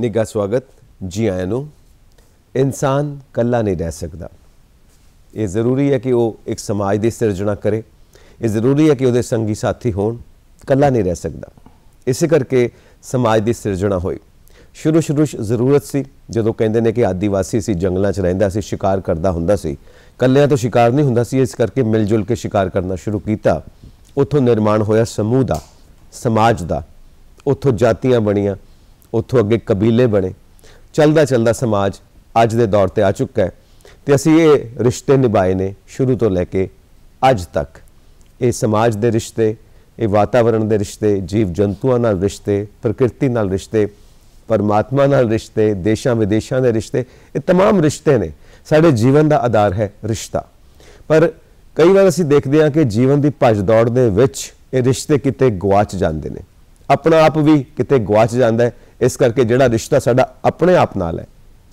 ਨਿੱਘਾ ਸਵਾਗਤ ਜੀ ਆਇਆਂ ਨੂੰ ਇਨਸਾਨ ਕੱਲਾ ਨਹੀਂ ਰਹਿ ਸਕਦਾ ਇਹ ਜ਼ਰੂਰੀ ਹੈ ਕਿ ਉਹ ਇੱਕ ਸਮਾਜ ਦੀ ਸਿਰਜਣਾ ਕਰੇ ਇਹ ਜ਼ਰੂਰੀ ਹੈ ਕਿ ਉਹਦੇ ਸੰਗੀ ਸਾਥੀ ਹੋਣ ਕੱਲਾ ਨਹੀਂ ਰਹਿ ਸਕਦਾ ਇਸੇ ਕਰਕੇ ਸਮਾਜ ਦੀ ਸਿਰਜਣਾ ਹੋਈ ਸ਼ੁਰੂ ਸ਼ੁਰੂ ਜ਼ਰੂਰਤ ਸੀ ਜਦੋਂ ਕਹਿੰਦੇ ਨੇ ਕਿ ਆਦੀਵਾਸੀ ਸੀ ਜੰਗਲਾਂ 'ਚ ਰਹਿੰਦਾ ਸੀ ਸ਼ਿਕਾਰ ਕਰਦਾ ਹੁੰਦਾ ਸੀ ਕੱਲਿਆਂ ਤੋਂ ਸ਼ਿਕਾਰ ਨਹੀਂ ਹੁੰਦਾ ਸੀ ਇਸ ਕਰਕੇ ਮਿਲ ਜੁਲ ਕੇ ਸ਼ਿਕਾਰ ਕਰਨਾ ਸ਼ੁਰੂ ਕੀਤਾ ਉੱਥੋਂ ਨਿਰਮਾਣ ਹੋਇਆ ਸਮੂਹ ਦਾ ਸਮਾਜ ਦਾ ਉੱਥੋਂ ਜਾਤੀਆਂ ਬਣੀਆਂ ਉੱਥੋਂ ਅੱਗੇ ਕਬੀਲੇ ਬਣੇ ਚਲਦਾ ਚਲਦਾ ਸਮਾਜ ਅੱਜ ਦੇ ਦੌਰ ਤੇ ਆ ਚੁੱਕਾ ਹੈ ਤੇ ਅਸੀਂ ਇਹ ਰਿਸ਼ਤੇ ਨਿਭਾਏ ਨੇ ਸ਼ੁਰੂ ਤੋਂ ਲੈ ਕੇ ਅੱਜ ਤੱਕ ਇਹ ਸਮਾਜ ਦੇ ਰਿਸ਼ਤੇ ਇਹ ਵਾਤਾਵਰਣ ਦੇ ਰਿਸ਼ਤੇ ਜੀਵ ਜੰਤੂਆਂ ਨਾਲ ਰਿਸ਼ਤੇ ਪ੍ਰਕਿਰਤੀ ਨਾਲ ਰਿਸ਼ਤੇ ਪਰਮਾਤਮਾ ਨਾਲ ਰਿਸ਼ਤੇ ਦੇਸ਼ਾਂ ਵਿਦੇਸ਼ਾਂ ਦੇ ਰਿਸ਼ਤੇ ਇਹ तमाम ਰਿਸ਼ਤੇ ਨੇ ਸਾਡੇ ਜੀਵਨ ਦਾ ਆਧਾਰ ਹੈ ਰਿਸ਼ਤਾ ਪਰ ਕਈ ਵਾਰ ਅਸੀਂ ਦੇਖਦੇ ਹਾਂ ਕਿ ਜੀਵਨ ਦੀ ਭੱਜ ਦੌੜ ਦੇ ਵਿੱਚ ਇਹ ਰਿਸ਼ਤੇ ਕਿਤੇ ਗਵਾਚ ਜਾਂਦੇ ਨੇ ਆਪਣਾ ਆਪ ਵੀ ਕਿਤੇ ਗਵਾਚ ਜਾਂਦਾ ਹੈ ਇਸ ਕਰਕੇ ਜਿਹੜਾ ਰਿਸ਼ਤਾ ਸਾਡਾ ਆਪਣੇ ਆਪ ਨਾਲ ਹੈ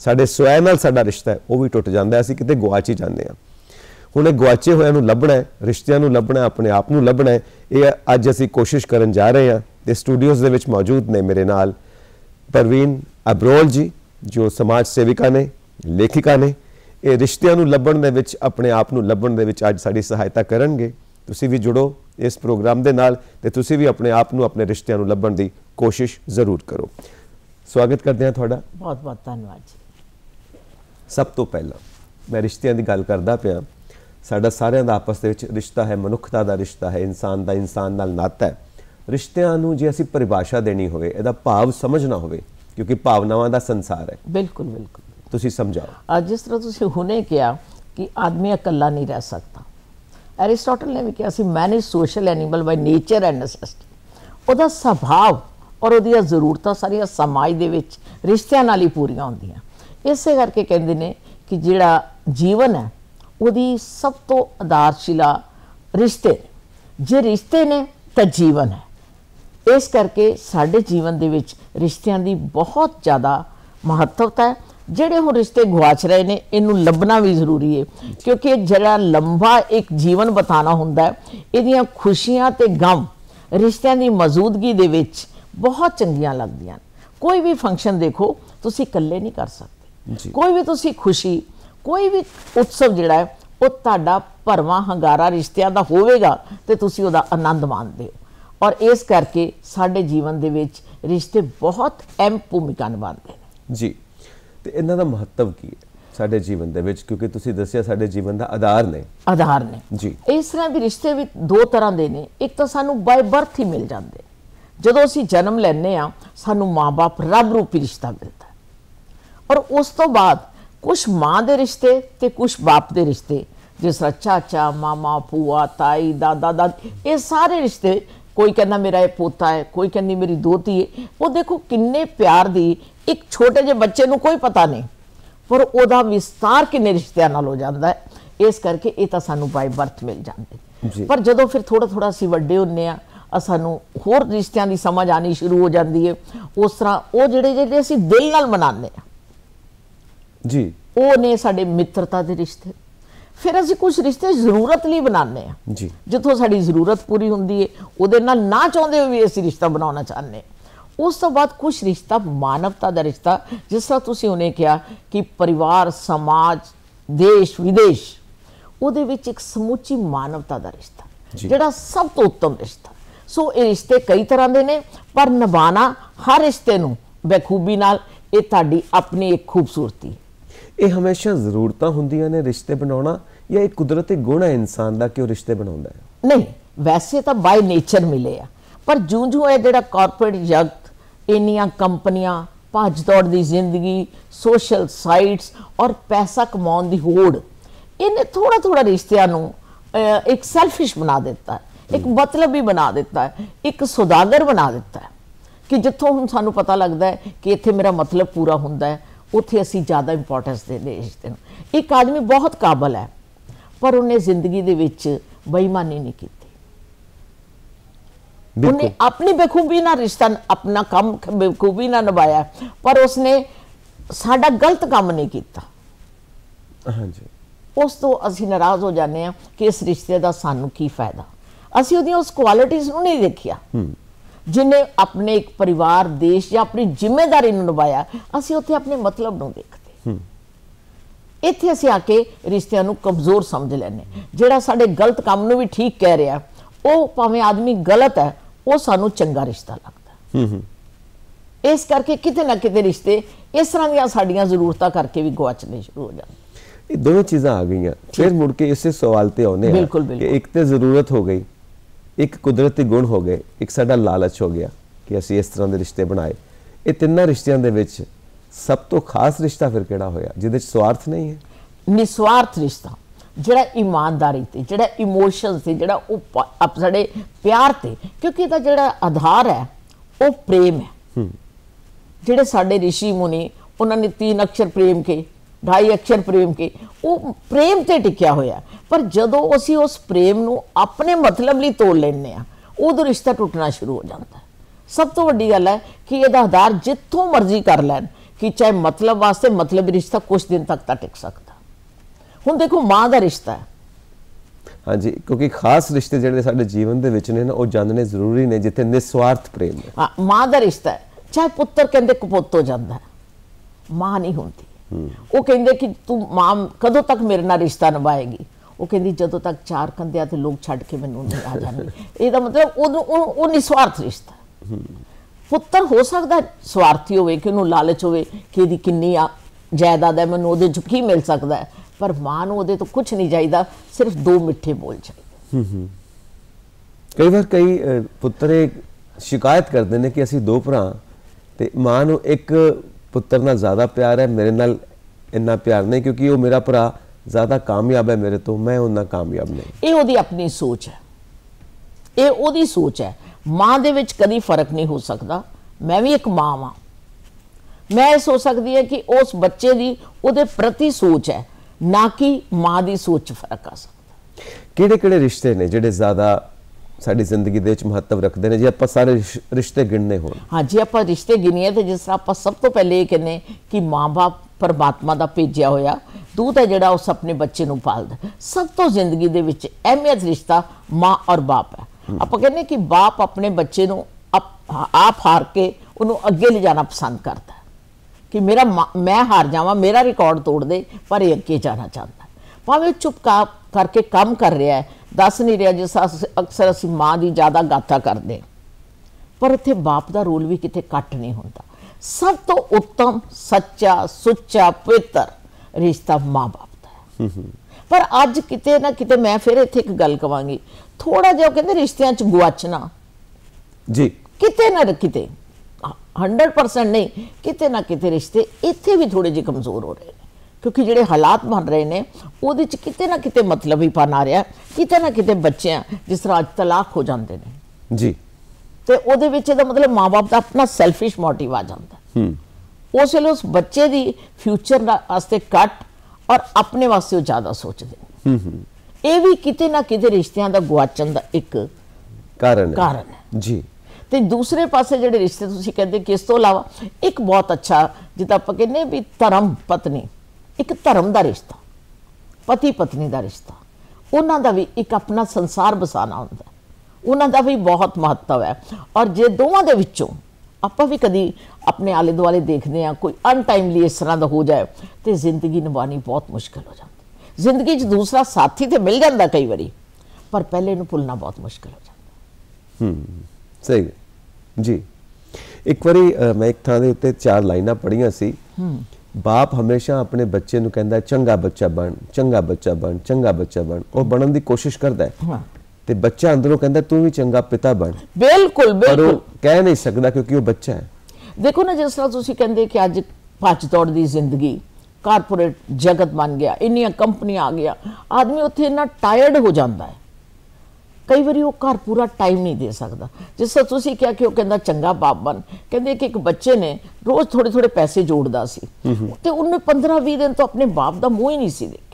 ਸਾਡੇ ਸਵੈ ਨਾਲ ਸਾਡਾ ਰਿਸ਼ਤਾ ਹੈ ਉਹ ਵੀ ਟੁੱਟ ਜਾਂਦਾ ਅਸੀਂ ਕਿਤੇ ਗਵਾਚ ਹੀ ਜਾਂਦੇ ਆ ਹੁਣ ਇਹ ਗਵਾਚੇ ਹੋਇਆਂ ਨੂੰ ਲੱਭਣਾ ਹੈ ਰਿਸ਼ਤਿਆਂ ਨੂੰ ਲੱਭਣਾ ਆਪਣੇ ਆਪ ਨੂੰ ਲੱਭਣਾ ਹੈ ਇਹ ਅੱਜ ਅਸੀਂ ਕੋਸ਼ਿਸ਼ ਕਰਨ ਜਾ ਰਹੇ ਹਾਂ ਤੇ ਸਟੂਡੀਓਜ਼ ਦੇ ਵਿੱਚ ਮੌਜੂਦ ਨੇ ਮੇਰੇ ਨਾਲ ਪਰਵੀਨ ਅਬਰੋਲ ਜੀ ਜੋ ਸਮਾਜ ਸੇਵਿਕਾ ਨੇ ਲੇਖਿਕਾ ਨੇ ਇਹ ਰਿਸ਼ਤਿਆਂ ਨੂੰ ਲੱਭਣ ਦੇ ਵਿੱਚ ਆਪਣੇ ਆਪ ਨੂੰ ਲੱਭਣ ਦੇ ਵਿੱਚ ਅੱਜ ਸਾਡੀ ਸਹਾਇਤਾ ਕਰਨਗੇ ਤੁਸੀਂ ਵੀ ਜੁੜੋ ਇਸ ਪ੍ਰੋਗਰਾਮ ਦੇ ਨਾਲ ਤੇ ਤੁਸੀਂ ਵੀ ਆਪਣੇ ਆਪ ਨੂੰ ਆਪਣੇ ਰਿਸ਼ਤਿਆਂ ਨੂੰ ਲੱਭਣ ਦੀ ਕੋਸ਼ਿਸ਼ ਜ਼ਰੂਰ ਕਰੋ ਸਵਾਗਤ ਕਰਦੇ ਹਾਂ ਤੁਹਾਡਾ ਬਹੁਤ ਬਹੁਤ ਧੰਨਵਾਦ ਜੀ ਸਭ ਤੋਂ ਪਹਿਲਾਂ ਮੈਂ ਰਿਸ਼ਤਿਆਂ ਦੀ ਗੱਲ ਕਰਦਾ ਪਿਆ ਸਾਡਾ ਸਾਰਿਆਂ ਦਾ ਆਪਸ ਦੇ ਵਿੱਚ ਰਿਸ਼ਤਾ ਹੈ ਮਨੁੱਖਤਾ ਦਾ ਰਿਸ਼ਤਾ ਹੈ ਇਨਸਾਨ ਦਾ ਇਨਸਾਨ ਨਾਲ ਨਾਤਾ ਹੈ ਰਿਸ਼ਤਿਆਂ ਨੂੰ ਜੇ ਅਸੀਂ ਪਰਿਭਾਸ਼ਾ ਦੇਣੀ ਹੋਵੇ ਇਹਦਾ ਭਾਵ ਸਮਝਣਾ ਹੋਵੇ ਕਿਉਂਕਿ ਭਾਵਨਾਵਾਂ ਦਾ ਸੰਸਾਰ ਹੈ ਬਿਲਕੁਲ ਬਿਲਕੁਲ ਤੁਸੀਂ ਸਮਝਾਓ ਅੱਜ ਜਿਸ ਤਰ੍ਹਾਂ ਤੁਸੀਂ ਹੁਣੇ ਕਿਹਾ ਕਿ ਆਦਮੀ ਇਕੱਲਾ ਨਹੀਂ ਰਹਿ ਸਕਦਾ ਐਰਿਸਟੋਟਲ ਨੇ ਵੀ ਕਿਹਾ ਸੀ man is social animal by nature and necessity ਉਹਦਾ ਸੁਭਾਅ ਔਰ ਉਹਦੀਆਂ ਜ਼ਰੂਰਤਾਂ ਸਾਰੀਆਂ ਸਮਾਜ ਦੇ ਵਿੱਚ ਰਿਸ਼ਤਿਆਂ ਨਾਲ ਹੀ ਪੂਰੀਆਂ ਹੁੰਦੀਆਂ ਇਸੇ ਕਰਕੇ ਕਹਿੰਦੇ ਨੇ ਕਿ ਜਿਹੜਾ ਜੀਵਨ ਹੈ ਉਹਦੀ ਸਭ ਤੋਂ ਆਧਾਰਸ਼ਿਲਾ ਰਿਸ਼ਤੇ ਜੇ ਰਿਸ਼ਤੇ ਨੇ ਤਾਂ ਜੀਵਨ ਹੈ ਇਸ ਕਰਕੇ ਸਾਡੇ ਜੀਵਨ ਦੇ ਵਿੱਚ ਰਿਸ਼ਤਿਆਂ ਦੀ ਬਹੁਤ ਜ਼ਿਆਦਾ ਮਹੱਤਵਤਾ ਹੈ ਜਿਹੜੇ ਹੁਣ ਰਿਸ਼ਤੇ ਗਵਾਚ ਰਹੇ ਨੇ ਇਹਨੂੰ ਲੱਭਣਾ ਵੀ ਜ਼ਰੂਰੀ ਹੈ ਕਿਉਂਕਿ ਜਿਹੜਾ ਲੰਬਾ ਇੱਕ ਜੀਵਨ ਬਤਾਣਾ ਹੁੰਦਾ ਹੈ ਇਹਦੀਆਂ ਖੁਸ਼ੀਆਂ ਤੇ ਗਮ ਰਿਸ਼ਤਿਆਂ ਦੀ ਮੌਜੂਦਗੀ ਦੇ ਵਿੱਚ ਬਹੁਤ ਚੰਗੀਆਂ ਲੱਗਦੀਆਂ ਕੋਈ ਵੀ ਫੰਕਸ਼ਨ ਦੇਖੋ ਤੁਸੀਂ ਇਕੱਲੇ ਨਹੀਂ ਕਰ ਸਕਦੇ ਕੋਈ ਵੀ ਤੁਸੀਂ ਖੁਸ਼ੀ ਕੋਈ ਵੀ ਉਤਸਵ ਜਿਹੜਾ ਹੈ ਉਹ ਤੁਹਾਡਾ ਭਰਵਾ ਹੰਗਾਰਾ ਰਿਸ਼ਤਿਆਂ ਦਾ ਹੋਵੇਗਾ ਤੇ ਤੁਸੀਂ ਉਹਦਾ ਆਨੰਦ ਮਾਣਦੇ ਹੋ ਔਰ ਇਸ ਕਰਕੇ ਸਾਡੇ ਜੀਵਨ ਦੇ ਵਿੱਚ ਰਿਸ਼ਤੇ ਬਹੁਤ ਅਹਿਮ ਭੂਮਿਕਾ ਨਿਭਾਉਂਦੇ ਨੇ ਜੀ ਤੇ ਇਹਨਾਂ ਦਾ ਮਹੱਤਵ ਕੀ ਹੈ ਸਾਡੇ ਜੀਵਨ ਦੇ ਵਿੱਚ ਕਿਉਂਕਿ ਤੁਸੀਂ ਦੱਸਿਆ ਸਾਡੇ ਜੀਵਨ ਦਾ ਆਧਾਰ ਨੇ ਆਧਾਰ ਨੇ ਜੀ ਇਸ ਤਰ੍ਹਾਂ ਵੀ ਰਿਸ਼ਤੇ ਵਿੱਚ ਦੋ ਤਰ੍ਹਾਂ ਦੇ ਨੇ ਇੱਕ ਤਾਂ ਸਾਨੂੰ ਬਾਈ ਬਰਥ ਹੀ ਮਿਲ ਜਾਂਦੇ ਜਦੋਂ ਅਸੀਂ ਜਨਮ ਲੈਨੇ ਆ ਸਾਨੂੰ ਮਾਪੇ ਰੱਬ ਰੂਪੀ ਰਿਸ਼ਤਾ ਮਿਲਦਾ ਔਰ ਉਸ ਤੋਂ ਬਾਅਦ ਕੁਝ ਮਾਂ ਦੇ ਰਿਸ਼ਤੇ ਤੇ ਕੁਝ ਬਾਪ ਦੇ ਰਿਸ਼ਤੇ ਜਿਸ ਤਰ੍ਹਾਂ ਚਾਚਾ ਮਾਮਾ ਪੂਆ ਤਾਈ ਦਾਦਾ ਦਾਦੀ ਇਹ ਸਾਰੇ ਰਿਸ਼ਤੇ ਕੋਈ ਕਹਿੰਦਾ ਮੇਰਾ ਇਹ ਪੋਤਾ ਹੈ ਕੋਈ ਕਹਿੰਦੀ ਮੇਰੀ ਦੋਤੀ ਹੈ ਉਹ ਦੇਖੋ ਕਿੰਨੇ ਪਿਆਰ ਦੀ ਇੱਕ ਛੋਟੇ ਜਿਹੇ ਬੱਚੇ ਨੂੰ ਕੋਈ ਪਤਾ ਨਹੀਂ ਪਰ ਉਹਦਾ ਵਿਸਤਾਰ ਕਿੰਨੇ ਰਿਸ਼ਤਿਆਂ ਨਾਲ ਹੋ ਜਾਂਦਾ ਹੈ ਇਸ ਕਰਕੇ ਇਹ ਤਾਂ ਸਾਨੂੰ ਬਾਈ ਬਰਥ ਮਿਲ ਜਾਂਦੇ ਪਰ ਜਦੋਂ ਫਿਰ ਥੋੜਾ ਥੋੜਾ ਅਸੀਂ ਵੱਡੇ ਹੁੰਨੇ ਆ ਸਾਨੂੰ ਹੋਰ ਰਿਸ਼ਤਿਆਂ ਦੀ ਸਮਝ ਆਣੀ ਸ਼ੁਰੂ ਹੋ ਜਾਂਦੀ ਹੈ ਉਸ ਤਰ੍ਹਾਂ ਉਹ ਜਿਹੜੇ ਜਿਹੜੇ ਅਸੀਂ ਦਿਲ ਨਾਲ ਮਨਾਉਂਦੇ ਆ ਜੀ ਉਹ ਨੇ ਸਾਡੇ ਮਿੱਤਰਤਾ ਦੇ ਰਿਸ਼ਤੇ ਫਿਰ ਅਸੀਂ ਕੁਝ ਰਿਸ਼ਤੇ ਜ਼ਰੂਰਤ ਲਈ ਬਣਾਉਂਦੇ ਆ ਜੀ ਜਿੱਥੋਂ ਸਾਡੀ ਜ਼ਰੂਰਤ ਪੂਰੀ ਹੁੰਦੀ ਹੈ ਉਹਦੇ ਨਾਲ ਨਾ ਚਾਹੁੰਦੇ ਹੋ ਵੀ ਅਸੀਂ ਰਿਸ਼ਤਾ ਬਣਾਉਣਾ ਚਾਹੁੰਦੇ ਉਸ ਤੋਂ ਬਾਅਦ ਕੁਝ ਰਿਸ਼ਤਾ ਮਾਨਵਤਾ ਦਾ ਰਿਸ਼ਤਾ ਜਿਸ ਤਰ੍ਹਾਂ ਤੁਸੀਂ ਉਹਨੇ ਕਿਹਾ ਕਿ ਪਰਿਵਾਰ ਸਮਾਜ ਦੇਸ਼ ਵਿਦੇਸ਼ ਉਹਦੇ ਵਿੱਚ ਇੱਕ ਸਮੁੱਚੀ ਮਾਨਵਤਾ ਦਾ ਰਿਸ਼ਤਾ ਜਿਹੜਾ ਸਭ ਤੋਂ ਉੱਤਮ ਰਿਸ਼ਤਾ ਸੋ ਇਹ ਰਿਸ਼ਤੇ ਕਈ ਤਰ੍ਹਾਂ ਦੇ ਨੇ ਪਰ ਨਿਭਾਣਾ ਹਰ ਰਿਸ਼ਤੇ ਨੂੰ ਬੇਖੂਬੀ ਨਾਲ ਇਹ ਤੁਹਾਡੀ ਆਪਣੀ ਇੱਕ ਖੂਬਸੂਰਤੀ ਇਹ ਹਮੇਸ਼ਾ ਜ਼ਰੂਰਤਾਂ ਹੁੰਦੀਆਂ ਨੇ ਰਿਸ਼ਤੇ ਬਣਾਉਣਾ ਜਾਂ ਇਹ ਕੁਦਰਤੀ ਗੁਣ ਹੈ ਇਨਸਾਨ ਦਾ ਕਿ ਉਹ ਰਿਸ਼ਤੇ ਬਣਾਉਂਦਾ ਹੈ ਨਹੀਂ ਵੈਸੇ ਤਾਂ ਬਾਈ ਨੇਚਰ ਮਿਲੇ ਆ ਪਰ ਜੂੰ ਜੂੰ ਇਹ ਜਿਹੜਾ ਕਾਰਪੋਰੇਟ ਜਗਤ ਇੰਨੀਆਂ ਕੰਪਨੀਆਂ ਭੱਜ ਦੌੜ ਦੀ ਜ਼ਿੰਦਗੀ ਸੋਸ਼ਲ ਸਾਈਟਸ ਔਰ ਪੈਸਾ ਕਮਾਉਣ ਦੀ ਹੋੜ ਇਹਨੇ ਥੋੜਾ ਥੋੜਾ ਰਿਸ਼ਤਿਆਂ ਨੂੰ ਇੱਕ ਸੈਲਫਿਸ਼ ਬਣਾ ਦਿੱਤਾ ਹੈ ਇੱਕ ਮਤਲਬ ਵੀ ਬਣਾ ਦਿੱਤਾ ਹੈ ਇੱਕ ਸੁਦਾਗਰ ਬਣਾ ਦਿੱਤਾ ਹੈ ਕਿ ਜਿੱਥੋਂ ਹੁਣ ਸਾਨੂੰ ਪਤਾ ਲੱਗਦਾ ਹੈ ਕਿ ਇੱਥੇ ਮੇਰਾ ਮਤਲਬ ਪੂਰਾ ਹੁੰਦਾ ਹੈ ਉੱਥੇ ਅਸੀਂ ਜ਼ਿਆਦਾ ਇੰਪੋਰਟੈਂਸ ਦੇ ਇਸ ਤੇ ਇੱਕ ਆਦਮੀ ਬਹੁਤ ਕਾਬਲ ਹੈ ਪਰ ਉਹਨੇ ਜ਼ਿੰਦਗੀ ਦੇ ਵਿੱਚ ਬੇਈਮਾਨੀ ਨਹੀਂ ਕੀਤੀ ਉਹਨੇ ਆਪਣੀ ਬੇਖੂਬੀ ਨਾਲ ਰਿਸ਼ਤਾ ਆਪਣਾ ਕੰਮ ਬੇਖੂਬੀ ਨਾਲ ਨਿਭਾਇਆ ਪਰ ਉਸਨੇ ਸਾਡਾ ਗਲਤ ਕੰਮ ਨਹੀਂ ਕੀਤਾ ਹਾਂਜੀ ਉਸ ਤੋਂ ਅਸੀਂ ਨਾਰਾਜ਼ ਹੋ ਜਾਂਦੇ ਆ ਕਿ ਇਸ ਰਿਸ਼ਤੇ ਦਾ ਸਾਨੂੰ ਕੀ ਫਾਇਦਾ ਅਸੀਂ ਉਹਦੀਆਂ ਉਸ ਕੁਆਲਿਟੀਆਂ ਨੂੰ ਨਹੀਂ ਦੇਖਿਆ ਜਿਨੇ ਆਪਣੇ ਇੱਕ ਪਰਿਵਾਰ ਦੇਸ਼ ਜਾਂ ਆਪਣੀ ਜ਼ਿੰਮੇਵਾਰੀ ਨੂੰ ਨਿਭਾਇਆ ਅਸੀਂ ਉੱਥੇ ਆਪਣੇ ਮਤਲਬ ਨੂੰ ਦੇਖਿਆ ਇੱਥੇ ਅਸੀਂ ਆ ਕੇ ਰਿਸ਼ਤਿਆਂ ਨੂੰ ਕਮਜ਼ੋਰ ਸਮਝ ਲੈਨੇ ਜਿਹੜਾ ਸਾਡੇ ਗਲਤ ਕੰਮ ਨੂੰ ਵੀ ਠੀਕ ਕਹਿ ਰਿਹਾ ਉਹ ਭਾਵੇਂ ਆਦਮੀ ਗਲਤ ਹੈ ਉਹ ਸਾਨੂੰ ਚੰਗਾ ਰਿਸ਼ਤਾ ਲੱਗਦਾ ਹੂੰ ਹੂੰ ਇਸ ਕਰਕੇ ਕਿਤੇ ਨਾ ਕਿਤੇ ਰਿਸ਼ਤੇ ਇਸ ਤਰ੍ਹਾਂ ਦੀਆਂ ਸਾਡੀਆਂ ਜ਼ਰੂਰਤਾਂ ਕਰਕੇ ਵੀ ਗਵਾਚਣੇ ਸ਼ੁਰੂ ਹੋ ਜਾਂਦੇ ਇਹ ਦੋਵੇਂ ਚੀਜ਼ਾਂ ਆ ਗਈਆਂ ਫਿਰ ਮੁੜ ਕੇ ਇਸੇ ਸਵਾਲ ਤੇ ਆਉਨੇ ਆ ਕਿ ਇੱਕ ਤੇ ਜ਼ਰੂਰਤ ਹੋ ਗਈ ਇੱਕ ਕੁਦਰਤੀ ਗੁਣ ਹੋ ਗਏ ਇੱਕ ਸਾਡਾ ਲਾਲਚ ਹੋ ਗਿਆ ਕਿ ਅਸੀਂ ਇਸ ਤਰ੍ਹਾਂ ਦੇ ਰਿਸ਼ਤੇ ਬਣਾਏ ਇਹ ਤਿੰਨਾਂ ਰਿਸ਼ਤਿਆਂ ਦੇ ਵਿੱਚ ਸਭ ਤੋਂ ਖਾਸ ਰਿਸ਼ਤਾ ਫਿਰ ਕਿਹੜਾ ਹੋਇਆ ਜਿਹਦੇ ਵਿੱਚ ਸਵਾਰਥ ਨਹੀਂ ਹੈ ਨਿਸਵਾਰਥ ਰਿਸ਼ਤਾ ਜਿਹੜਾ ਇਮਾਨਦਾਰੀ ਤੇ ਜਿਹੜਾ ਇਮੋਸ਼ਨ ਤੇ ਜਿਹੜਾ ਉਹ ਸਾਡੇ ਪਿਆਰ ਤੇ ਕਿਉਂਕਿ ਇਹਦਾ ਜਿਹੜਾ ਆਧਾਰ ਹੈ ਉਹ ਪ੍ਰੇਮ ਹੈ ਜਿਹੜੇ ਸਾਡੇ ઋષਿ मुनि ਉਹਨਾਂ ਨੇ ਤਿੰਨ ਅਕਸ਼ਰ ਪ੍ਰੇਮ ਕੇ ਢਾਈ ਅਕਸ਼ਰ ਪ੍ਰੇਮ ਕੇ ਉਹ ਪ੍ਰੇਮ ਤੇ ਟਿਕਿਆ ਹੋਇਆ ਪਰ ਜਦੋਂ ਅਸੀਂ ਉਸ ਪ੍ਰੇਮ ਨੂੰ ਆਪਣੇ ਮਤਲਬ ਲਈ ਤੋੜ ਲੈਂਦੇ ਆ ਉਦੋਂ ਰਿਸ਼ਤਾ ਟੁੱਟਣਾ ਸ਼ੁਰੂ ਹੋ ਜਾਂਦਾ ਸਭ ਤੋਂ ਵੱਡੀ ਗੱਲ ਹੈ ਕਿ ਇਹਦਾ ਆਧਾਰ ਜਿੱਥੋਂ ਮਰਜ਼ੀ ਕਰ ਲੈਣ ਕਿ ਚਾਹੇ ਮਤਲਬ ਵਾਸਤੇ ਮਤਲਬ ਰਿਸ਼ਤਾ ਕੁਝ ਦਿਨ ਤੱਕ ਤਾਂ ਟਿਕ ਸਕਦਾ ਹੁਣ ਦੇਖੋ ਮਾਂ ਦਾ ਰਿਸ਼ਤਾ ਹੈ ਹਾਂਜੀ ਕਿਉਂਕਿ ਖਾਸ ਰਿਸ਼ਤੇ ਜਿਹੜੇ ਸਾਡੇ ਜੀਵਨ ਦੇ ਵਿੱਚ ਨੇ ਨਾ ਉਹ ਜਾਣਨੇ ਜ਼ਰੂਰੀ ਨੇ ਜਿੱਥੇ ਨਿਸਵਾਰਥ ਪ੍ਰੇਮ ਹੈ ਹਾਂ ਮਾਂ ਦਾ ਰਿਸ਼ਤਾ ਹੈ ਚਾਹੇ ਪੁੱਤਰ ਕਹਿੰਦੇ ਕਪੁੱਤ ਹੋ ਜਾਂਦਾ ਹੈ ਮਾਂ ਨਹੀਂ ਹੁੰਦੀ ਉਹ ਕਹਿੰਦੇ ਕਿ ਤੂੰ ਮਾਂ ਕਦੋਂ ਤੱਕ ਮੇਰੇ ਨਾਲ ਰਿਸ਼ਤਾ ਨਿਭਾਏਗੀ ਉਹ ਕਹਿੰਦੀ ਜਦੋਂ ਤੱਕ ਚਾਰ ਕੰਧਿਆਂ ਤੇ ਲੋਕ ਛੱਡ ਕੇ ਮੈਨੂੰ ਨਹੀਂ ਆ ਜਾਣਗੇ ਇਹਦਾ ਮਤਲਬ ਉਹ ਉਹ ਨਿਸਵਾਰਥ ਰਿਸ਼ਤਾ ਪੁੱਤਰ ਹੋ ਸਕਦਾ ਸਵਾਰਥੀ ਹੋਵੇ ਕਿ ਉਹਨੂੰ ਲਾਲਚ ਹੋਵੇ ਕਿ ਇਹਦੀ ਕਿੰਨੀ ਆ ਜਾਇਦਾਦ ਹੈ ਮੈਨੂੰ ਉਹਦੇ ਝੁਕੀ ਮਿਲ ਸਕਦਾ ਹੈ ਪਰ ਮਾਂ ਨੂੰ ਉਹਦੇ ਤੋਂ ਕੁਝ ਨਹੀਂ ਚਾਹੀਦਾ ਸਿਰਫ ਦੋ ਮਿੱਠੇ ਬੋਲ ਚਾਹੀਦੇ ਹੂੰ ਹੂੰ ਕਈ ਵਾਰ ਕਈ ਪੁੱਤਰੇ ਸ਼ਿਕਾਇਤ ਕਰਦੇ ਨੇ ਕਿ ਅਸੀਂ ਦੋ ਭਰਾ ਤੇ ਮਾਂ ਨੂੰ ਇੱਕ ਪੁੱਤਰ ਨਾਲ ਜ਼ਿਆਦਾ ਪਿਆਰ ਹੈ ਮੇਰੇ ਨਾਲ ਇੰਨਾ ਪਿਆਰ ਨਹੀਂ ਕਿਉਂਕਿ ਉਹ ਮੇਰਾ ਭਰਾ ਜ਼ਿਆਦਾ ਕਾਮਯਾਬ ਹੈ ਮੇਰੇ ਤੋਂ ਮੈਂ ਉਹਨਾਂ ਕਾਮਯਾਬ ਨਹੀਂ ਇਹ ਉਹਦੀ ਆਪਣੀ ਸੋਚ ਹੈ ਇਹ ਉਹਦੀ ਸੋਚ ਹੈ ਮਾਂ ਦੇ ਵਿੱਚ ਕਦੀ ਫਰਕ ਨਹੀਂ ਹੋ ਸਕਦਾ ਮੈਂ ਵੀ ਇੱਕ ਮਾਂ ਹਾਂ ਮੈਂ ਇਹ ਸੋਚ ਸਕਦੀ ਹੈ ਕਿ ਉਸ ਬੱਚੇ ਦੀ ਉਹਦੇ ਪ੍ਰਤੀ ਸੋਚ ਹੈ ਨਾ ਕਿ ਮਾਂ ਦੀ ਸੋਚ ਫਰਕ ਆ ਸਕਦਾ ਕਿਹੜੇ ਕਿਹੜੇ ਰਿਸ਼ਤੇ ਨੇ ਜਿਹੜੇ ਜ਼ਿਆਦਾ ਸਾਡੀ ਜ਼ਿੰਦਗੀ ਦੇ ਵਿੱਚ ਮਹੱਤਵ ਰੱਖਦੇ ਨੇ ਜੇ ਆਪਾਂ ਸਾਰੇ ਰਿਸ਼ਤੇ ਗਿਣਨੇ ਹੋਣ ਹਾਂ ਜੇ ਆਪਾਂ ਰਿਸ਼ਤੇ ਗਿਣੀਏ ਤਾਂ ਜਿਸ ਤਰ੍ਹਾਂ ਆਪਾਂ ਸਭ ਤੋਂ ਪਹਿਲੇ ਇਹ ਕਹਿੰਨੇ ਕਿ ਮਾਂ-ਬਾਪ ਪਰਮਾਤਮਾ ਦਾ ਭੇਜਿਆ ਹੋਇਆ ਦੂਤ ਹੈ ਜਿਹੜਾ ਉਸ ਆਪਣੇ ਬੱਚੇ ਨੂੰ ਪਾਲਦਾ ਸਭ ਤੋਂ ਜ਼ਿੰਦਗੀ ਦੇ ਵਿੱਚ ਅਹਿਮੀਅਤ ਰਿਸ਼ਤਾ ਮਾਂ ਔਰ ਬਾਪ ਹੈ ਆਪਾਂ ਕਹਿੰਦੇ ਕਿ ਬਾਪ ਆਪਣੇ ਬੱਚੇ ਨੂੰ ਆਪ ਹਾਰ ਕੇ ਉਹਨੂੰ ਅੱਗੇ ਲਿਜਾਣਾ ਪਸੰਦ ਕਰਦਾ ਕਿ ਮੇਰਾ ਮੈਂ ਹਾਰ ਜਾਵਾਂ ਮੇਰਾ ਰਿਕਾਰਡ ਤੋੜ ਦੇ ਪਰ ਇਹ ਅੱਗੇ ਜਾਣਾ ਚਾਹੁੰਦਾ ਭਾਵੇਂ ਚੁੱਪ ਕਰਕੇ ਕੰਮ ਕਰ ਰਿਹਾ ਹੈ ਦੱਸ ਨਹੀਂ ਰਿਹਾ ਜਿਸ ਅਕਸਰ ਅਸੀਂ ਮਾਂ ਦੀ ਜ਼ਿਆਦਾ ਗਾਥਾ ਕਰਦੇ ਪਰ ਇੱਥੇ ਬਾਪ ਦਾ ਰੋਲ ਵੀ ਕਿਤੇ ਕੱਟ ਨਹੀਂ ਹੁੰਦਾ ਸਭ ਤੋਂ ਉੱਤਮ ਸੱਚਾ ਸੁੱਚਾ ਪਵਿੱਤਰ ਰਿਸ਼ਤਾ ਮਾਂ-ਬਾਪ ਦਾ ਹੈ ਪਰ ਅੱਜ ਕਿਤੇ ਨਾ ਕਿਤੇ ਮੈਂ ਫਿਰ ਇੱਥੇ ਇੱਕ ਗੱਲ ਕਵਾਂਗੀ ਥੋੜਾ ਜਿਹਾ ਕਹਿੰਦੇ ਰਿਸ਼ਤਿਆਂ 'ਚ ਗੁਆਚਣਾ ਜੀ ਕਿਤੇ ਨਾ ਕਿਤੇ 100% ਨਹੀਂ ਕਿਤੇ ਨਾ ਕਿਤੇ ਰਿਸ਼ਤੇ ਇੱਥੇ ਵੀ ਥੋੜੇ ਜਿਹਾ ਕਮਜ਼ੋਰ ਹੋ ਰਹੇ ਨੇ ਕਿਉਂਕਿ ਜਿਹੜੇ ਹਾਲਾਤ ਬਣ ਰਹੇ ਨੇ ਉਹਦੇ 'ਚ ਕਿਤੇ ਨਾ ਕਿਤੇ ਮਤਲਬ ਹੀ ਪਨ ਆ ਰਿਹਾ ਕਿਤੇ ਨਾ ਕਿਤੇ ਬੱਚਿਆਂ ਜਿਸ ਤਰ੍ਹਾਂ ਅੱਜ ਤਲਾਕ ਹੋ ਜਾਂਦੇ ਨੇ ਜੀ ਤੇ ਉਹਦੇ ਵਿੱਚ ਇਹਦਾ ਮਤਲਬ ਮਾਪੇ ਦਾ ਆਪਣਾ ਸੈਲਫਿਸ਼ ਮੋਟਿਵ ਆ ਜਾਂਦਾ ਹੂੰ ਉਸ ਲਈ ਉਸ ਬੱਚੇ ਦੀ ਫਿਊਚਰ ਵਾਸਤੇ ਕੱਟ ਔਰ ਆਪਣੇ ਵਾਸਤੇ ਉਹ ਜ਼ਿਆਦਾ ਸੋਚਦੇ ਹੂੰ ਹੂੰ ਇਹ ਵੀ ਕਿਤੇ ਨਾ ਕਿਤੇ ਰਿਸ਼ਤਿਆਂ ਦਾ ਗਵਾਚਣ ਦਾ ਇੱਕ ਕਾਰਨ ਹੈ ਕਾਰਨ ਹੈ ਜੀ ਤੇ ਦੂਸਰੇ ਪਾਸੇ ਜਿਹੜੇ ਰਿਸ਼ਤੇ ਤੁਸੀਂ ਕਹਿੰਦੇ ਕਿ ਇਸ ਤੋਂ ਇਲਾਵਾ ਇੱਕ ਬਹੁਤ ਅੱਛਾ ਜਿੱਦਾਂ ਆਪਾਂ ਕਹਿੰਦੇ ਵੀ ਧਰਮ ਪਤਨੀ ਇੱਕ ਧਰਮ ਦਾ ਰਿਸ਼ਤਾ ਪਤੀ ਪਤਨੀ ਦਾ ਰਿਸ਼ਤਾ ਉਹਨਾਂ ਦਾ ਵੀ ਇੱਕ ਆਪਣਾ ਸੰਸਾਰ ਬਸਾਣਾ ਹੁੰਦਾ ਉਹਨਾਂ ਦਾ ਵੀ ਬਹੁਤ ਮਹੱਤਵ ਹੈ ਔਰ ਜੇ ਦੋਵਾਂ ਦੇ ਵਿੱਚੋਂ ਆਪਾਂ ਵੀ ਕਦੀ ਆਪਣੇ ਆਲੇ ਦੁਆਲੇ ਦੇਖਦੇ ਆ ਕੋਈ ਅਨਟਾਈਮਲੀ ਇਸ ਤਰ੍ਹਾਂ ਦਾ ਹੋ ਜਾਏ ਤੇ ਜ਼ਿੰਦਗੀ ਨਿਭਾਣੀ ਬਹੁਤ ਮੁਸ਼ਕਲ ਹੋ ਜਾਂਦੀ ਜ਼ਿੰਦਗੀ 'ਚ ਦੂਸਰਾ ਸਾਥੀ ਤੇ ਮਿਲ ਜਾਂਦਾ ਕਈ ਵਾਰੀ ਪਰ ਪਹਿਲੇ ਨੂੰ ਭੁੱਲਣਾ ਬਹੁਤ ਮੁਸ਼ਕਲ ਹੋ ਜਾਂਦਾ ਹੂੰ ਸਹੀ ਜੀ ਇੱਕ ਵਾਰੀ ਮੈਂ ਇੱਕ ਥਾਂ ਦੇ ਉੱਤੇ ਚਾਰ ਲਾਈਨਾਂ ਪੜੀਆਂ ਸੀ ਹੂੰ ਬਾਪ ਹਮੇਸ਼ਾ ਆਪਣੇ ਬੱਚੇ ਨੂੰ ਕਹਿੰਦਾ ਚੰਗਾ ਬੱਚਾ ਬਣ ਚੰਗਾ ਬੱਚਾ ਬਣ ਚੰਗਾ ਬੱਚਾ ਬਣ ਉਹ ਬਣਨ ਦੀ ਕੋਸ਼ਿਸ਼ ਕਰਦਾ ਹੈ ਤੇ ਬੱਚਾ ਅੰਦਰੋਂ ਕਹਿੰਦਾ ਤੂੰ ਵੀ ਚੰਗਾ ਪਿਤਾ ਬਣ ਬਿਲਕੁਲ ਬਿਲਕੁਲ ਪਰ ਕਹਿ ਨਹੀਂ ਸਕਦਾ ਕਿਉਂਕਿ ਉਹ ਬੱਚਾ ਹੈ ਦੇਖੋ ਨਾ ਜਿਸ ਤਰ੍ਹਾਂ ਤੁਸੀਂ ਕਹਿੰਦੇ ਕਿ ਅੱਜ ਭੱਜ ਦੌੜ ਦੀ ਜ਼ਿੰਦਗੀ ਕਾਰਪੋਰੇਟ ਜਗਤ ਬਣ ਗਿਆ ਇੰਨੀਆਂ ਕੰਪਨੀਆਂ ਆ ਗਿਆ ਆਦਮੀ ਉੱਥੇ ਇੰਨਾ ਟਾਇਰਡ ਹੋ ਜਾਂਦਾ ਹੈ ਕਈ ਵਾਰੀ ਉਹ ਘਰ ਪੂਰਾ ਟਾਈਮ ਨਹੀਂ ਦੇ ਸਕਦਾ ਜਿਸ ਤਰ੍ਹਾਂ ਤੁਸੀਂ ਕਿਹਾ ਕਿ ਉਹ ਕਹਿੰਦਾ ਚੰਗਾ ਬਾਪ ਬਣ ਕਹਿੰਦੇ ਕਿ ਇੱਕ ਬੱਚੇ ਨੇ ਰੋਜ਼ ਥੋੜੇ ਥੋੜੇ ਪੈਸੇ ਜੋੜਦਾ ਸੀ ਤੇ ਉਹਨੇ 15 20 ਦਿਨ ਤੋਂ ਆਪਣੇ ਬਾਪ ਦਾ ਮੂੰਹ ਹੀ ਨਹੀਂ ਸੀ ਦੇਖਿਆ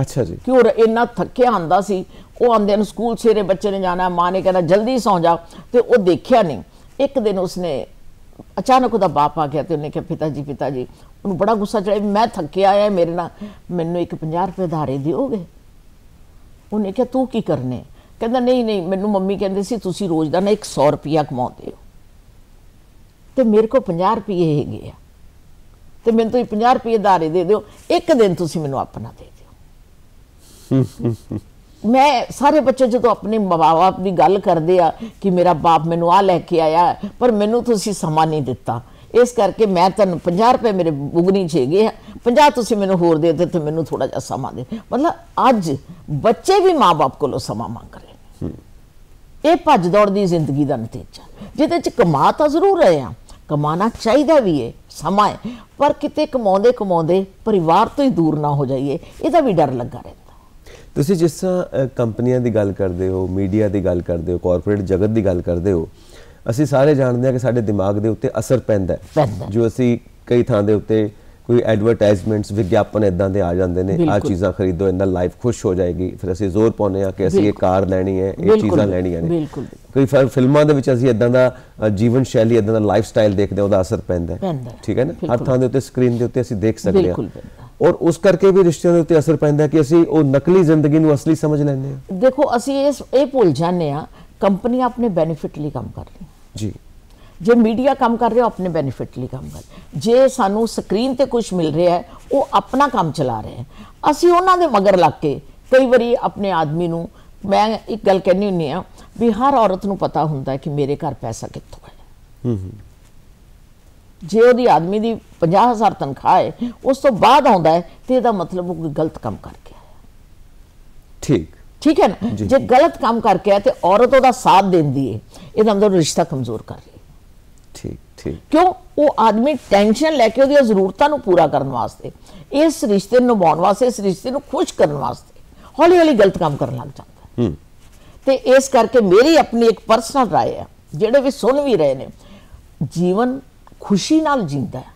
ਅੱਛਾ ਜੀ ਕਿਉਂ ਇੰਨਾ ਥੱਕਿਆ ਆਂਦਾ ਸੀ ਉਹ ਆਂਦੇ ਨੂੰ ਸਕੂਲ ਸਵੇਰੇ ਬੱਚੇ ਨੇ ਜਾਣਾ ਮਾਂ ਨੇ ਕਹਿੰਦਾ ਜਲਦੀ ਸੌ ਜਾ ਤੇ ਉਹ ਦੇਖਿਆ ਨਹੀਂ ਇੱਕ ਦਿਨ ਉਸਨੇ ਅਚਾਨਕ ਉਹਦਾ ਬਾਪ ਆ ਗਿਆ ਤੇ ਉਹਨੇ ਕਿਹਾ ਪਿਤਾ ਜੀ ਪਿਤਾ ਜੀ ਉਹਨੂੰ ਬੜਾ ਗੁੱਸਾ ਚੜਿਆ ਮੈਂ ਥੱਕਿਆ ਆਇਆ ਮੇਰੇ ਨਾਲ ਮੈਨੂੰ ਇੱਕ 50 ਰੁਪਏ ਧਾਰੇ ਦਿਓਗੇ ਉਹਨੇ ਕਿਹਾ ਤੂੰ ਕੀ ਕਰਨੇ ਕਹਿੰਦਾ ਨਹੀਂ ਨਹੀਂ ਮੈਨੂੰ ਮੰਮੀ ਕਹਿੰਦੇ ਸੀ ਤੁਸੀਂ ਰੋਜ਼ ਦਾ ਨਾ 100 ਰੁਪਿਆ ਕਮਾਉਂਦੇ ਹੋ ਤੇ ਮੇਰੇ ਕੋਲ 50 ਰੁਪਏ ਹੈਗੇ ਆ ਤੇ ਮੈਨੂੰ ਤੁਸੀਂ 50 ਰੁਪਏ ਧਾਰੇ ਦੇ ਦਿਓ ਇੱਕ ਦਿਨ ਤੁਸੀਂ ਮੈਨੂੰ ਆਪਣਾ ਦੇ ਮੈਂ ਸਾਰੇ ਬੱਚੇ ਜਦੋਂ ਆਪਣੇ ਮਾਪੇ ਦੀ ਗੱਲ ਕਰਦੇ ਆ ਕਿ ਮੇਰਾ ਬਾਪ ਮੈਨੂੰ ਆ ਲੈ ਕੇ ਆਇਆ ਪਰ ਮੈਨੂੰ ਤੁਸੀਂ ਸਮਾਂ ਨਹੀਂ ਦਿੱਤਾ ਇਸ ਕਰਕੇ ਮੈਂ ਤੁਹਾਨੂੰ 50 ਰੁਪਏ ਮੇਰੇ ਬੁਗਨੀ ਚ ਹੈਗੇ ਆ 50 ਤੁਸੀਂ ਮੈਨੂੰ ਹੋਰ ਦੇ ਦਿੱਤੇ ਤੇ ਮੈਨੂੰ ਥੋੜਾ ਜਿਹਾ ਸਮਾਂ ਦੇ ਮਤਲਬ ਅੱਜ ਬੱਚੇ ਵੀ ਮਾਪੇ ਕੋਲੋਂ ਸਮਾਂ ਮੰਗ ਰਹੇ ਇਹ ਭੱਜ ਦੌੜ ਦੀ ਜ਼ਿੰਦਗੀ ਦਾ ਨਤੀਜਾ ਜਿਹਦੇ ਚ ਕਮਾ ਤਾਂ ਜ਼ਰੂਰ ਰਹੇ ਆ ਕਮਾਣਾ ਚਾਹੀਦਾ ਵੀ ਏ ਸਮਾਂ ਪਰ ਕਿਤੇ ਕਮਾਉਂਦੇ ਕਮਾਉਂਦੇ ਪਰਿਵਾਰ ਤੋਂ ਹੀ ਦੂਰ ਨਾ ਹੋ ਜਾਈਏ ਇਹਦਾ ਵੀ ਡਰ ਲੱਗਾ ਰਹੇ ਤੁਸੀਂ ਜਿਸ ਤਰ੍ਹਾਂ ਕੰਪਨੀਆਂ ਦੀ ਗੱਲ ਕਰਦੇ ਹੋ ਮੀਡੀਆ ਦੀ ਗੱਲ ਕਰਦੇ ਹੋ ਕਾਰਪੋਰੇਟ ਜਗਤ ਦੀ ਗੱਲ ਕਰਦੇ ਹੋ ਅਸੀਂ ਸਾਰੇ ਜਾਣਦੇ ਹਾਂ ਕਿ ਸਾਡੇ ਦਿਮਾਗ ਦੇ ਉੱਤੇ ਅਸਰ ਪੈਂਦਾ ਹੈ ਜੋ ਅਸੀਂ ਕਈ ਥਾਂ ਦੇ ਉੱਤੇ ਕੋਈ ਐਡਵਰਟਾਈਜ਼ਮੈਂਟਸ ਵਿਗਿਆਪਨ ਇਦਾਂ ਦੇ ਆ ਜਾਂਦੇ ਨੇ ਆ ਚੀਜ਼ਾਂ ਖਰੀਦੋ ਇਹਨਾਂ ਲਾਈਫ ਖੁਸ਼ ਹੋ ਜਾਏਗੀ ਫਿਰ ਅਸੀਂ ਜ਼ੋਰ ਪਾਉਨੇ ਆ ਕਿ ਅਸੀਂ ਇਹ ਕਾਰ ਲੈਣੀ ਹੈ ਇਹ ਚੀਜ਼ਾਂ ਲੈਣੀਆਂ ਨੇ ਬਿਲਕੁਲ ਫਿਲਮਾਂ ਦੇ ਵਿੱਚ ਅਸੀਂ ਇਦਾਂ ਦਾ ਜੀਵਨ ਸ਼ੈਲੀ ਇਦਾਂ ਦਾ ਲਾਈਫ ਸਟਾਈਲ ਦੇਖਦੇ ਆ ਉਹਦਾ ਅਸਰ ਪੈਂਦਾ ਠੀਕ ਹੈ ਨਾ ਹਰ ਥਾਂ ਦੇ ਉੱਤੇ ਸਕਰੀਨ ਦੇ ਉੱਤੇ ਅਸੀਂ ਦੇਖ ਸਕਦੇ ਆ ਔਰ ਉਸ ਕਰਕੇ ਵੀ ਰਿਸ਼ਤਿਆਂ ਦੇ ਉੱਤੇ ਅਸਰ ਪੈਂਦਾ ਕਿ ਅਸੀਂ ਉਹ ਨਕਲੀ ਜ਼ਿੰਦਗੀ ਨੂੰ ਅਸਲੀ ਸਮਝ ਲੈਂਦੇ ਹਾਂ ਦੇਖੋ ਅਸੀਂ ਇਸ ਇਹ ਭੁੱਲ ਜਾਂਦੇ ਆ ਕੰਪਨੀ ਆਪਣੇ ਬੈਨੀਫਿਟ ਲਈ ਕੰਮ ਕਰ ਰਹੀ ਜੀ ਜੇ ਮੀਡੀਆ ਕੰਮ ਕਰ ਰਿਹਾ ਆਪਣੇ ਬੈਨੀਫਿਟ ਲਈ ਕੰਮ ਕਰ ਜੇ ਸਾਨੂੰ ਸਕਰੀਨ ਤੇ ਕੁਝ ਮਿਲ ਰਿਹਾ ਹੈ ਉਹ ਆਪਣਾ ਕੰਮ ਚਲਾ ਰਹੇ ਹੈ ਅਸੀਂ ਉਹਨਾਂ ਦੇ ਮਗਰ ਲੱਗ ਕੇ ਕਈ ਵਾਰੀ ਆਪਣੇ ਆਦਮੀ ਨੂੰ ਮੈਂ ਇੱਕ ਗੱਲ ਕਹਿਣੀ ਹੁੰਨੀ ਆ ਵੀ ਹਰ ਔਰਤ ਨੂੰ ਪਤਾ ਹੁੰਦਾ ਕਿ ਮੇਰੇ ਘਰ ਪੈਸਾ ਕਿੱਥੋਂ ਆਇਆ ਹੂੰ ਹੂੰ ਜੇ ਉਹਦੀ ਆਦਮੀ ਦੀ 50000 ਤਨਖਾਹ ਹੈ ਉਸ ਤੋਂ ਬਾਅਦ ਆਉਂਦਾ ਹੈ ਤੇ ਇਹਦਾ ਮਤਲਬ ਉਹ ਕੋਈ ਗਲਤ ਕੰਮ ਕਰ ਗਿਆ ਠੀਕ ਠੀਕ ਹੈ ਨਾ ਜੇ ਗਲਤ ਕੰਮ ਕਰਕੇ ਆ ਤੇ ਔਰਤ ਉਹਦਾ ਸਾਥ ਦਿੰਦੀ ਹੈ ਇਹਦਾ ਮਤਲਬ ਰਿਸ਼ਤਾ ਕਮਜ਼ੋਰ ਕਰ ਰਹੀ ਠੀਕ ਠੀਕ ਕਿਉਂ ਉਹ ਆਦਮੀ ਟੈਨਸ਼ਨ ਲੈ ਕੇ ਉਹਦੀਆਂ ਜ਼ਰੂਰਤਾਂ ਨੂੰ ਪੂਰਾ ਕਰਨ ਵਾਸਤੇ ਇਸ ਰਿਸ਼ਤੇ ਨੂੰ ਨਿਭਾਉਣ ਵਾਸਤੇ ਇਸ ਰਿਸ਼ਤੇ ਨੂੰ ਖੁਸ਼ ਕਰਨ ਵਾਸਤੇ ਹੌਲੀ ਹੌਲੀ ਗਲਤ ਕੰਮ ਕਰਨ ਲੱਗ ਜਾਂਦਾ ਹੂੰ ਤੇ ਇਸ ਕਰਕੇ ਮੇਰੀ ਆਪਣੀ ਇੱਕ ਪਰਸਨਲ رائے ਹੈ ਜਿਹੜੇ ਵੀ ਸੁਣ ਵੀ ਰਹੇ ਨੇ ਜੀਵਨ ਖੁਸ਼ੀ ਨਾਲ ਜਿੰਦਾ ਹੈ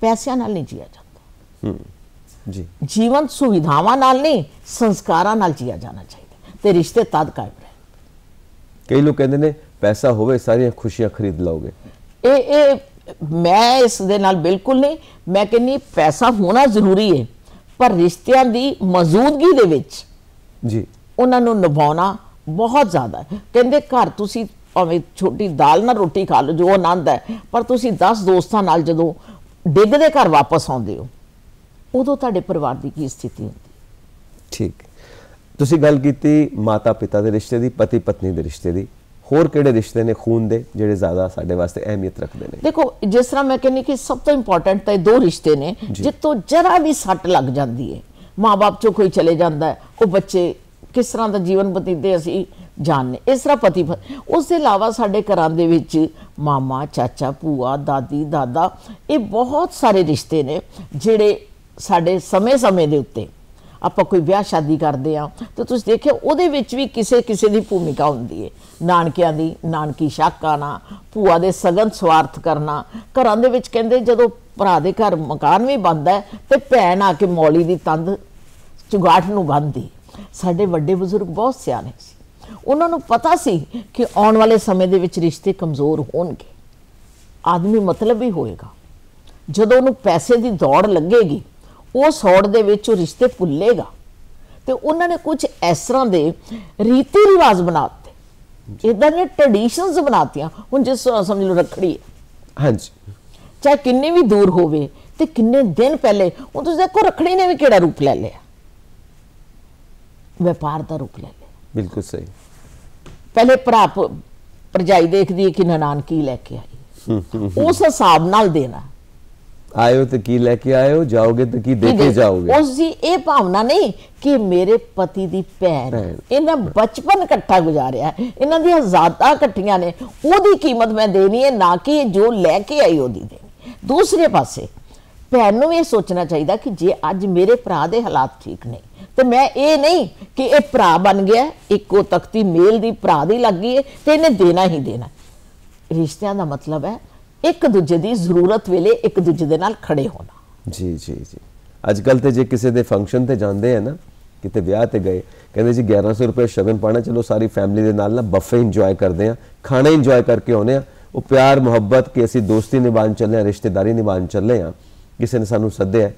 ਪੈਸਿਆਂ ਨਾਲ ਨਹੀਂ ਜੀਆ ਜਾਂਦਾ ਹੂੰ ਜੀ ਜੀਵਨ ਸੁਵਿਧਾਵਾਂ ਨਾਲ ਨਹੀਂ ਸੰਸਕਾਰਾਂ ਨਾਲ ਜੀਆ ਜਾਣਾ ਚਾਹੀਦਾ ਤੇ ਰਿਸ਼ਤੇ ਤਦ ਕਾਇਮ ਰਹਿਣ ਕਈ ਲੋਕ ਕਹਿੰਦੇ ਨੇ ਪੈਸਾ ਹੋਵੇ ਸਾਰੀਆਂ ਖੁਸ਼ੀਆਂ ਖਰੀਦ ਲਓਗੇ ਇਹ ਇਹ ਮੈਂ ਇਸ ਦੇ ਨਾਲ ਬਿਲਕੁਲ ਨਹੀਂ ਮੈਂ ਕਹਿੰਨੀ ਪੈਸਾ ਹੋਣਾ ਜ਼ਰੂਰੀ ਹੈ ਪਰ ਰਿਸ਼ਤਿਆਂ ਦੀ ਮੌਜੂਦਗੀ ਦੇ ਵਿੱਚ ਜੀ ਉਹਨਾਂ ਨੂੰ ਨਿਭਾਉਣਾ ਬਹੁਤ ਜ਼ਿਆਦਾ ਹੈ ਕਹਿੰਦੇ ਘਰ ਤੁਸੀਂ ਭਾਵੇਂ ਛੋਟੀ ਦਾਲ ਨਾਲ ਰੋਟੀ ਖਾ ਲਓ ਜੋ ਆਨੰਦ ਹੈ ਪਰ ਤੁਸੀਂ 10 ਦੋਸਤਾਂ ਨਾਲ ਜਦੋਂ ਡਿੱਗਦੇ ਘਰ ਵਾਪਸ ਆਉਂਦੇ ਹੋ ਉਦੋਂ ਤੁਹਾਡੇ ਪਰਿਵਾਰ ਦੀ ਕੀ ਸਥਿਤੀ ਹੁੰਦੀ ਠੀਕ ਤੁਸੀਂ ਗੱਲ ਕੀਤੀ ਮਾਤਾ ਪਿਤਾ ਦੇ ਰਿਸ਼ਤੇ ਦੀ ਪਤੀ ਪਤਨੀ ਦੇ ਰਿਸ਼ਤੇ ਦੀ ਹੋਰ ਕਿਹੜੇ ਰਿਸ਼ਤੇ ਨੇ ਖੂਨ ਦੇ ਜਿਹੜੇ ਜ਼ਿਆਦਾ ਸਾਡੇ ਵਾਸਤੇ ਅਹਿਮੀਅਤ ਰੱਖਦੇ ਨੇ ਦੇਖੋ ਜਿਸ ਤਰ੍ਹਾਂ ਮੈਂ ਕਹਿੰਨੀ ਕਿ ਸਭ ਤੋਂ ਇੰਪੋਰਟੈਂਟ ਤਾਂ ਇਹ ਦੋ ਰਿਸ਼ਤੇ ਨੇ ਜਿੱਤੋਂ ਜਰਾ ਵੀ ਸੱਟ ਲੱਗ ਜਾਂਦੀ ਹੈ ਮਾਪੇ ਚੋਂ ਕੋਈ ਚਲੇ ਜਾਂਦਾ ਹੈ ਉਹ ਬੱਚੇ ਕਿਸ ਤਰ੍ਹਾਂ ਦਾ ਜੀਵਨ ਬਤੀਤੇ ਅਸੀਂ ਨੇ ਇਸ ਤਰ੍ਹਾਂ ਪਤੀ ਉਸ ਦੇ ਇਲਾਵਾ ਸਾਡੇ ਘਰਾਂ ਦੇ ਵਿੱਚ ਮਾਮਾ ਚਾਚਾ ਭੂਆ ਦਾਦੀ ਦਾਦਾ ਇਹ ਬਹੁਤ ਸਾਰੇ ਰਿਸ਼ਤੇ ਨੇ ਜਿਹੜੇ ਸਾਡੇ ਸਮੇਂ-ਸਮੇਂ ਦੇ ਉੱਤੇ ਆਪਾਂ ਕੋਈ ਵਿਆਹ ਸ਼ਾਦੀ ਕਰਦੇ ਆ ਤਾਂ ਤੁਸੀਂ ਦੇਖਿਓ ਉਹਦੇ ਵਿੱਚ ਵੀ ਕਿਸੇ ਕਿਸੇ ਦੀ ਭੂਮਿਕਾ ਹੁੰਦੀ ਹੈ ਨਾਨਕਿਆਂ ਦੀ ਨਾਨਕੀ ਸ਼ਾਕਾਣਾ ਆਣਾ ਭੂਆ ਦੇ ਸਗਨ ਸਵਾਰਥ ਕਰਨਾ ਘਰਾਂ ਦੇ ਵਿੱਚ ਕਹਿੰਦੇ ਜਦੋਂ ਭਰਾ ਦੇ ਘਰ ਮਕਾਨ ਵੀ ਬੰਦਾ ਤੇ ਭੈਣ ਆ ਕੇ ਮੌਲੀ ਦੀ ਤੰਦ ਚੁਗਾਠ ਨੂੰ ਬੰਦੀ ਸਾਡੇ ਵੱਡੇ ਬਜ਼ੁਰਗ ਬਹੁਤ ਸਿਆਣੇ ਸੀ ਉਹਨਾਂ ਨੂੰ ਪਤਾ ਸੀ ਕਿ ਆਉਣ ਵਾਲੇ ਸਮੇਂ ਦੇ ਵਿੱਚ ਰਿਸ਼ਤੇ ਕਮਜ਼ੋਰ ਹੋਣਗੇ ਆਦਮੀ ਮਤਲਬ ਹੀ ਹੋਏਗਾ ਜਦੋਂ ਉਹਨੂੰ ਪੈਸੇ ਦੀ ਦੌੜ ਲੱਗੇਗੀ ਉਹ ਸੌੜ ਦੇ ਵਿੱਚ ਉਹ ਰਿਸ਼ਤੇ ਭੁੱਲੇਗਾ ਤੇ ਉਹਨਾਂ ਨੇ ਕੁਝ ਇਸ ਤਰ੍ਹਾਂ ਦੇ ਰੀਤੀ ਰਿਵਾਜ ਬਣਾਤੇ ਇਦਾਂ ਦੇ ਟ੍ਰੈਡੀਸ਼ਨਸ ਬਣਾਤੀਆਂ ਹੁਣ ਜਿਸ ਸਮਝ ਲਓ ਰੱਖੜੀ ਹੈ ਹਾਂਜੀ ਚਾਹ ਕਿੰਨੇ ਵੀ ਦੂਰ ਹੋਵੇ ਤੇ ਕਿੰਨੇ ਦਿਨ ਪਹਿਲੇ ਉਹ ਤੁਸੀਂ ਦੇਖੋ ਰੱਖੜੀ ਨੇ ਵੀ ਕਿਹੜਾ ਰੂਪ ਲੈ ਲਿਆ ਵਪਾਰ ਦਾ ਰੂਪ ਲੈ ਲਿਆ ਬਿਲਕੁਲ ਸਹੀ ਪਹਿਲੇ ਭਰਾ ਪਰਜਾਈ ਦੇਖਦੀ ਕਿ ਨਨਾਨ ਕੀ ਲੈ ਕੇ ਆਈ ਉਸ ਹਿਸਾਬ ਨਾਲ ਦੇਣਾ ਆਇਓ ਤੇ ਕੀ ਲੈ ਕੇ ਆਇਓ ਜਾਓਗੇ ਤੇ ਕੀ ਦੇ ਕੇ ਜਾਓਗੇ ਉਸ ਦੀ ਇਹ ਭਾਵਨਾ ਨਹੀਂ ਕਿ ਮੇਰੇ ਪਤੀ ਦੀ ਭੈਣ ਇਹਨਾਂ ਬਚਪਨ ਇਕੱਠਾ ਗੁਜ਼ਾਰਿਆ ਇਹਨਾਂ ਦੀਆਂ ਆਜ਼ਾਦਾਂ ਇਕੱਠੀਆਂ ਨੇ ਉਹਦੀ ਕੀਮਤ ਮੈਂ ਦੇਣੀ ਹੈ ਨਾ ਕਿ ਜੋ ਲੈ ਕੇ ਆਈ ਉਹਦੀ ਦੇਣੀ ਦੂਸਰੇ ਪਾਸੇ ਭੈਣ ਨੂੰ ਵੀ ਇਹ ਸੋਚਣਾ ਚਾਹੀਦਾ ਕਿ ਜੇ ਅੱਜ ਮੇਰੇ ਭਰਾ ਦੇ ਹਾਲਾਤ ਠੀਕ ਨਹੀਂ ਤੇ ਮੈਂ ਇਹ ਨਹੀਂ ਕਿ ਇਹ ਭਰਾ ਬਣ ਗਿਆ ਇੱਕੋ ਤਖਤੀ ਮੇਲ ਦੀ ਭਰਾ ਦੀ ਲੱਗੀ ਹੈ ਤੇ ਇਹਨੇ ਦੇਣਾ ਹੀ ਦੇਣਾ ਰਿਸ਼ਤਿਆਂ ਦਾ ਮਤਲਬ ਹੈ ਇੱਕ ਦੂਜੇ ਦੀ ਜ਼ਰੂਰਤ ਵੇਲੇ ਇੱਕ ਦੂਜੇ ਦੇ ਨਾਲ ਖੜੇ ਹੋਣਾ ਜੀ ਜੀ ਜੀ ਅੱਜ ਕੱਲ ਤੇ ਜੇ ਕਿਸੇ ਦੇ ਫੰਕਸ਼ਨ ਤੇ ਜਾਂਦੇ ਆ ਨਾ ਕਿਤੇ ਵਿਆਹ ਤੇ ਗਏ ਕਹਿੰਦੇ ਜੀ 1100 ਰੁਪਏ ਸ਼ਗਨ ਪਾਣਾ ਚਲੋ ਸਾਰੀ ਫੈਮਿਲੀ ਦੇ ਨਾਲ ਨਾ ਬਫੇ ਇੰਜੋਏ ਕਰਦੇ ਆ ਖਾਣਾ ਇੰਜੋਏ ਕਰਕੇ ਆਉਨੇ ਆ ਉਹ ਪਿਆਰ ਮੁਹੱਬਤ ਕੇ ਅਸੀਂ ਦੋਸਤੀ ਨਿਭਾਣ ਚੱਲੇ ਆ ਰਿਸ਼ਤੇਦਾਰੀ ਨਿਭਾਣ ਚੱਲੇ ਆ ਕਿਸੇ ਨੇ ਸਾਨੂੰ ਸੱਦਿਆ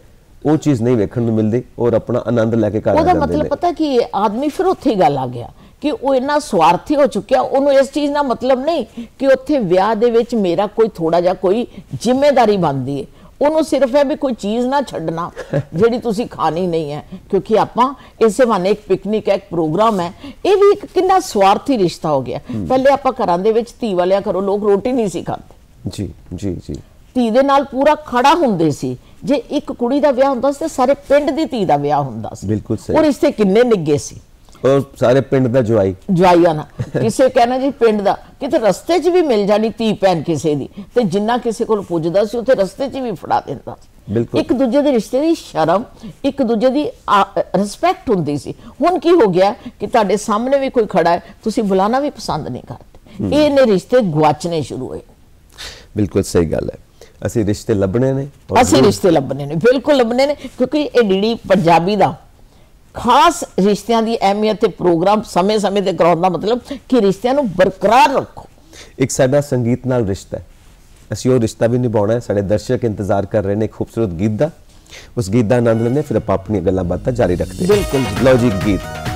ਉਹ ਚੀਜ਼ ਨਹੀਂ ਵੇਖਣ ਨੂੰ ਮਿਲਦੀ ਔਰ ਆਪਣਾ ਆਨੰਦ ਲੈ ਕੇ ਘਰ ਜਾਂਦੇ ਨੇ ਉਹਦਾ ਮਤਲਬ ਪਤਾ ਕੀ ਆਦਮੀ ਫਿਰ ਉੱਥੇ ਹੀ ਗੱਲ ਆ ਗਿਆ ਕਿ ਉਹ ਇੰਨਾ ਸਵਾਰਥੀ ਹੋ ਚੁੱਕਿਆ ਉਹਨੂੰ ਇਸ ਚੀਜ਼ ਦਾ ਮਤਲਬ ਨਹੀਂ ਕਿ ਉੱਥੇ ਵਿਆਹ ਦੇ ਵਿੱਚ ਮੇਰਾ ਕੋਈ ਥੋੜਾ ਜਿਹਾ ਕੋਈ ਜ਼ਿੰਮੇਵਾਰੀ ਬਣਦੀ ਹੈ ਉਹਨੂੰ ਸਿਰਫ ਹੈ ਵੀ ਕੋਈ ਚੀਜ਼ ਨਾ ਛੱਡਣਾ ਜਿਹੜੀ ਤੁਸੀਂ ਖਾਣੀ ਨਹੀਂ ਹੈ ਕਿਉਂਕਿ ਆਪਾਂ ਇਸੇ ਵਾਨੇ ਇੱਕ ਪਿਕਨਿਕ ਹੈ ਇੱਕ ਪ੍ਰੋਗਰਾਮ ਹੈ ਇਹ ਵੀ ਇੱਕ ਕਿੰਨਾ ਸਵਾਰਥੀ ਰਿਸ਼ਤਾ ਹੋ ਗਿਆ ਪਹਿਲੇ ਆਪਾਂ ਘਰਾਂ ਦੇ ਵਿੱਚ ਧੀ ਵਾਲਿਆਂ ਘਰੋਂ ਲੋਕ ਰੋਟੀ ਨਹੀਂ ਸੀ ਖਾਂਦੇ ਜੀ ਜੀ ਜੀ ਧੀ ਦੇ ਨਾਲ ਪੂਰਾ ਖੜਾ ਹੁੰਦੇ ਸੀ ਜੇ ਇੱਕ ਕੁੜੀ ਦਾ ਵਿਆਹ ਹੁੰਦਾ ਸੀ ਤੇ ਸਾਰੇ ਪਿੰਡ ਦੀ ਧੀ ਦਾ ਵਿਆਹ ਹੁੰਦਾ ਸੀ ਬਿਲਕੁਲ ਸਹੀ ਔਰ ਇਸੇ ਕਿੰਨੇ ਨਿੱਗੇ ਸੀ ਔਰ ਸਾਰੇ ਪਿੰਡ ਦਾ ਜਵਾਈ ਜਵਾਈ ਨਾ ਕਿਸੇ ਕਹਿਣਾ ਜੀ ਪਿੰਡ ਦਾ ਕਿਤੇ ਰਸਤੇ 'ਚ ਵੀ ਮਿਲ ਜਾਣੀ ਧੀ ਭੈਣ ਕਿਸੇ ਦੀ ਤੇ ਜਿੰਨਾ ਕਿਸੇ ਕੋਲ ਪੁੱਜਦਾ ਸੀ ਉੱਥੇ ਰਸਤੇ 'ਚ ਵੀ ਫੜਾ ਦਿੰਦਾ ਬਿਲਕੁਲ ਇੱਕ ਦੂਜੇ ਦੇ ਰਿਸ਼ਤੇ ਦੀ ਸ਼ਰਮ ਇੱਕ ਦੂਜੇ ਦੀ ਰਿਸਪੈਕਟ ਹੁੰਦੀ ਸੀ ਹੁਣ ਕੀ ਹੋ ਗਿਆ ਕਿ ਤੁਹਾਡੇ ਸਾਹਮਣੇ ਵੀ ਕੋਈ ਖੜਾ ਹੈ ਤੁਸੀਂ ਬੁਲਾਣਾ ਵੀ ਪਸੰਦ ਨਹੀਂ ਕਰਦੇ ਇਹ ਨੇ ਰਿਸ਼ਤੇ ਗਵਾਚਨੇ ਸ਼ੁਰੂ ਹੋਏ ਬਿਲਕੁਲ ਸਹੀ ਗੱਲ ਹੈ ਅਸੀਂ ਰਿਸ਼ਤੇ ਲੱਭਣੇ ਨੇ ਅਸੀਂ ਰਿਸ਼ਤੇ ਲੱਭਣੇ ਨੇ ਬਿਲਕੁਲ ਲੱਭਣੇ ਨੇ ਕਿਉਂਕਿ ਇਹ ਡੀਡੀ ਪੰਜਾਬੀ ਦਾ ਖਾਸ ਰਿਸ਼ਤਿਆਂ ਦੀ ਅਹਿਮੀਅਤ ਤੇ ਪ੍ਰੋਗਰਾਮ ਸਮੇਂ-ਸਮੇਂ ਤੇ ਕਰਾਉਣ ਦਾ ਮਤਲਬ ਕਿ ਰਿਸ਼ਤਿਆਂ ਨੂੰ ਬਰਕਰਾਰ ਰੱਖੋ ਇੱਕ ਸਾਡਾ ਸੰਗੀਤ ਨਾਲ ਰਿਸ਼ਤਾ ਹੈ ਅਸੀਂ ਉਹ ਰਿਸ਼ਤਾ ਵੀ ਨਿਭਾਉਣਾ ਹੈ ਸਾਡੇ ਦਰਸ਼ਕ ਇੰਤਜ਼ਾਰ ਕਰ ਰਹੇ ਨੇ ਖੂਬਸੂਰਤ ਗੀਤ ਦਾ ਉਸ ਗੀਤ ਦਾ ਆਨੰਦ ਲੈਣੇ ਫਿਰ ਆਪਾਂ ਆਪਣੀਆਂ ਗੱਲਾਂ ਬਾਤਾਂ ਜਾਰੀ ਰੱਖਦੇ ਹਾਂ ਬਿਲਕੁਲ ਲੋਜੀਕ ਗੀਤ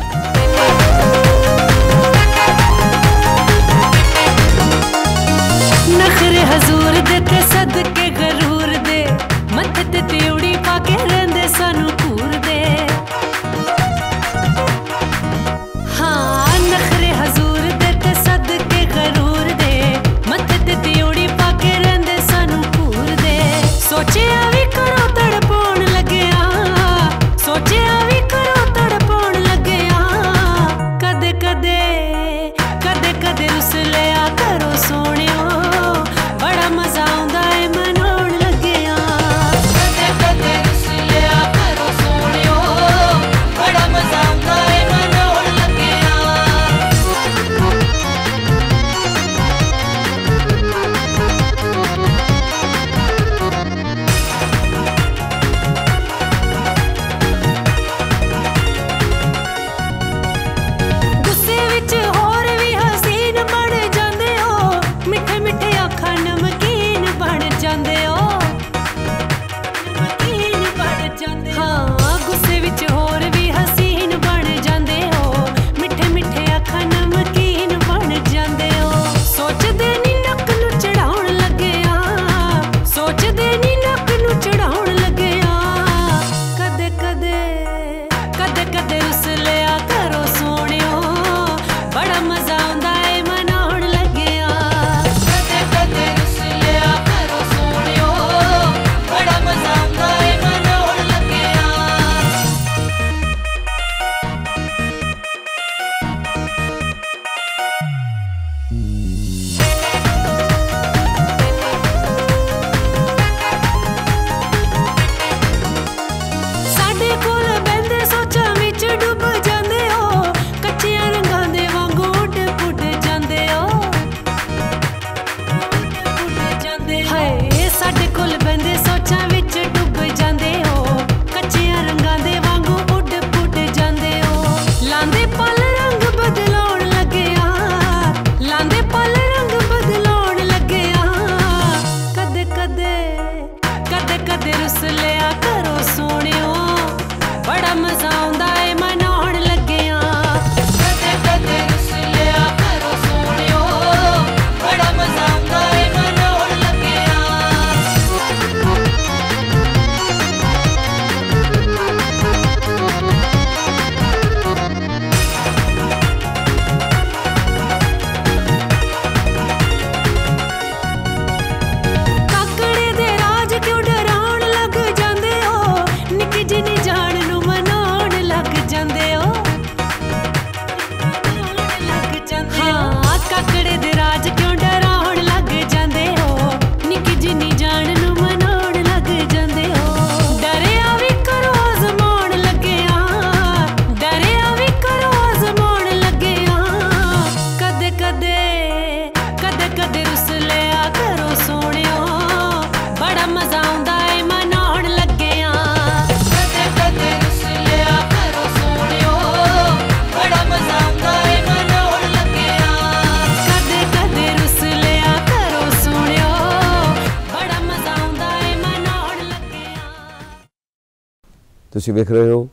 ਤੁਸੀਂ ਵੇਖ ਰਹੇ ਹੋ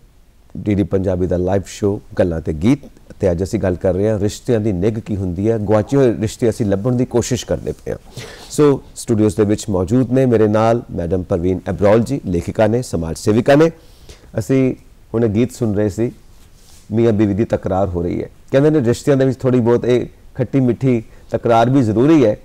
ਡੀਡੀ ਪੰਜਾਬੀ ਦਾ ਲਾਈਵ ਸ਼ੋ ਗੱਲਾਂ ਤੇ ਗੀਤ ਤੇ ਅੱਜ ਅਸੀਂ ਗੱਲ ਕਰ ਰਹੇ ਹਾਂ ਰਿਸ਼ਤਿਆਂ ਦੀ ਨਿਗ ਕੀ ਹੁੰਦੀ ਹੈ ਗਵਾਚੇ ਹੋਏ ਰਿਸ਼ਤੇ ਅਸੀਂ ਲੱਭਣ ਦੀ ਕੋਸ਼ਿਸ਼ ਕਰਦੇ ਪਏ ਹਾਂ ਸੋ ਸਟੂਡੀਓਜ਼ ਦੇ ਵਿੱਚ ਮੌਜੂਦ ਨੇ ਮੇਰੇ ਨਾਲ ਮੈਡਮ ਪਰਵੀਨ ਅਬਰੋਲ ਜੀ ਲੇਖਿਕਾ ਨੇ ਸਮਾਜ ਸੇਵਿਕਾ ਨੇ ਅਸੀਂ ਹੁਣ ਗੀਤ ਸੁਣ ਰਹੇ ਸੀ ਮੀਆਂ ਬੀਵੀ ਦੀ ਤਕਰਾਰ ਹੋ ਰਹੀ ਹੈ ਕਹਿੰਦੇ ਨੇ ਰਿਸ਼ਤਿਆਂ ਦੇ ਵਿੱਚ ਥੋੜੀ ਬਹੁਤ ਇਹ ਖੱਟੀ ਮਿੱਠੀ ਤਕਰਾਰ ਵੀ ਜ਼ਰੂਰੀ ਹੈ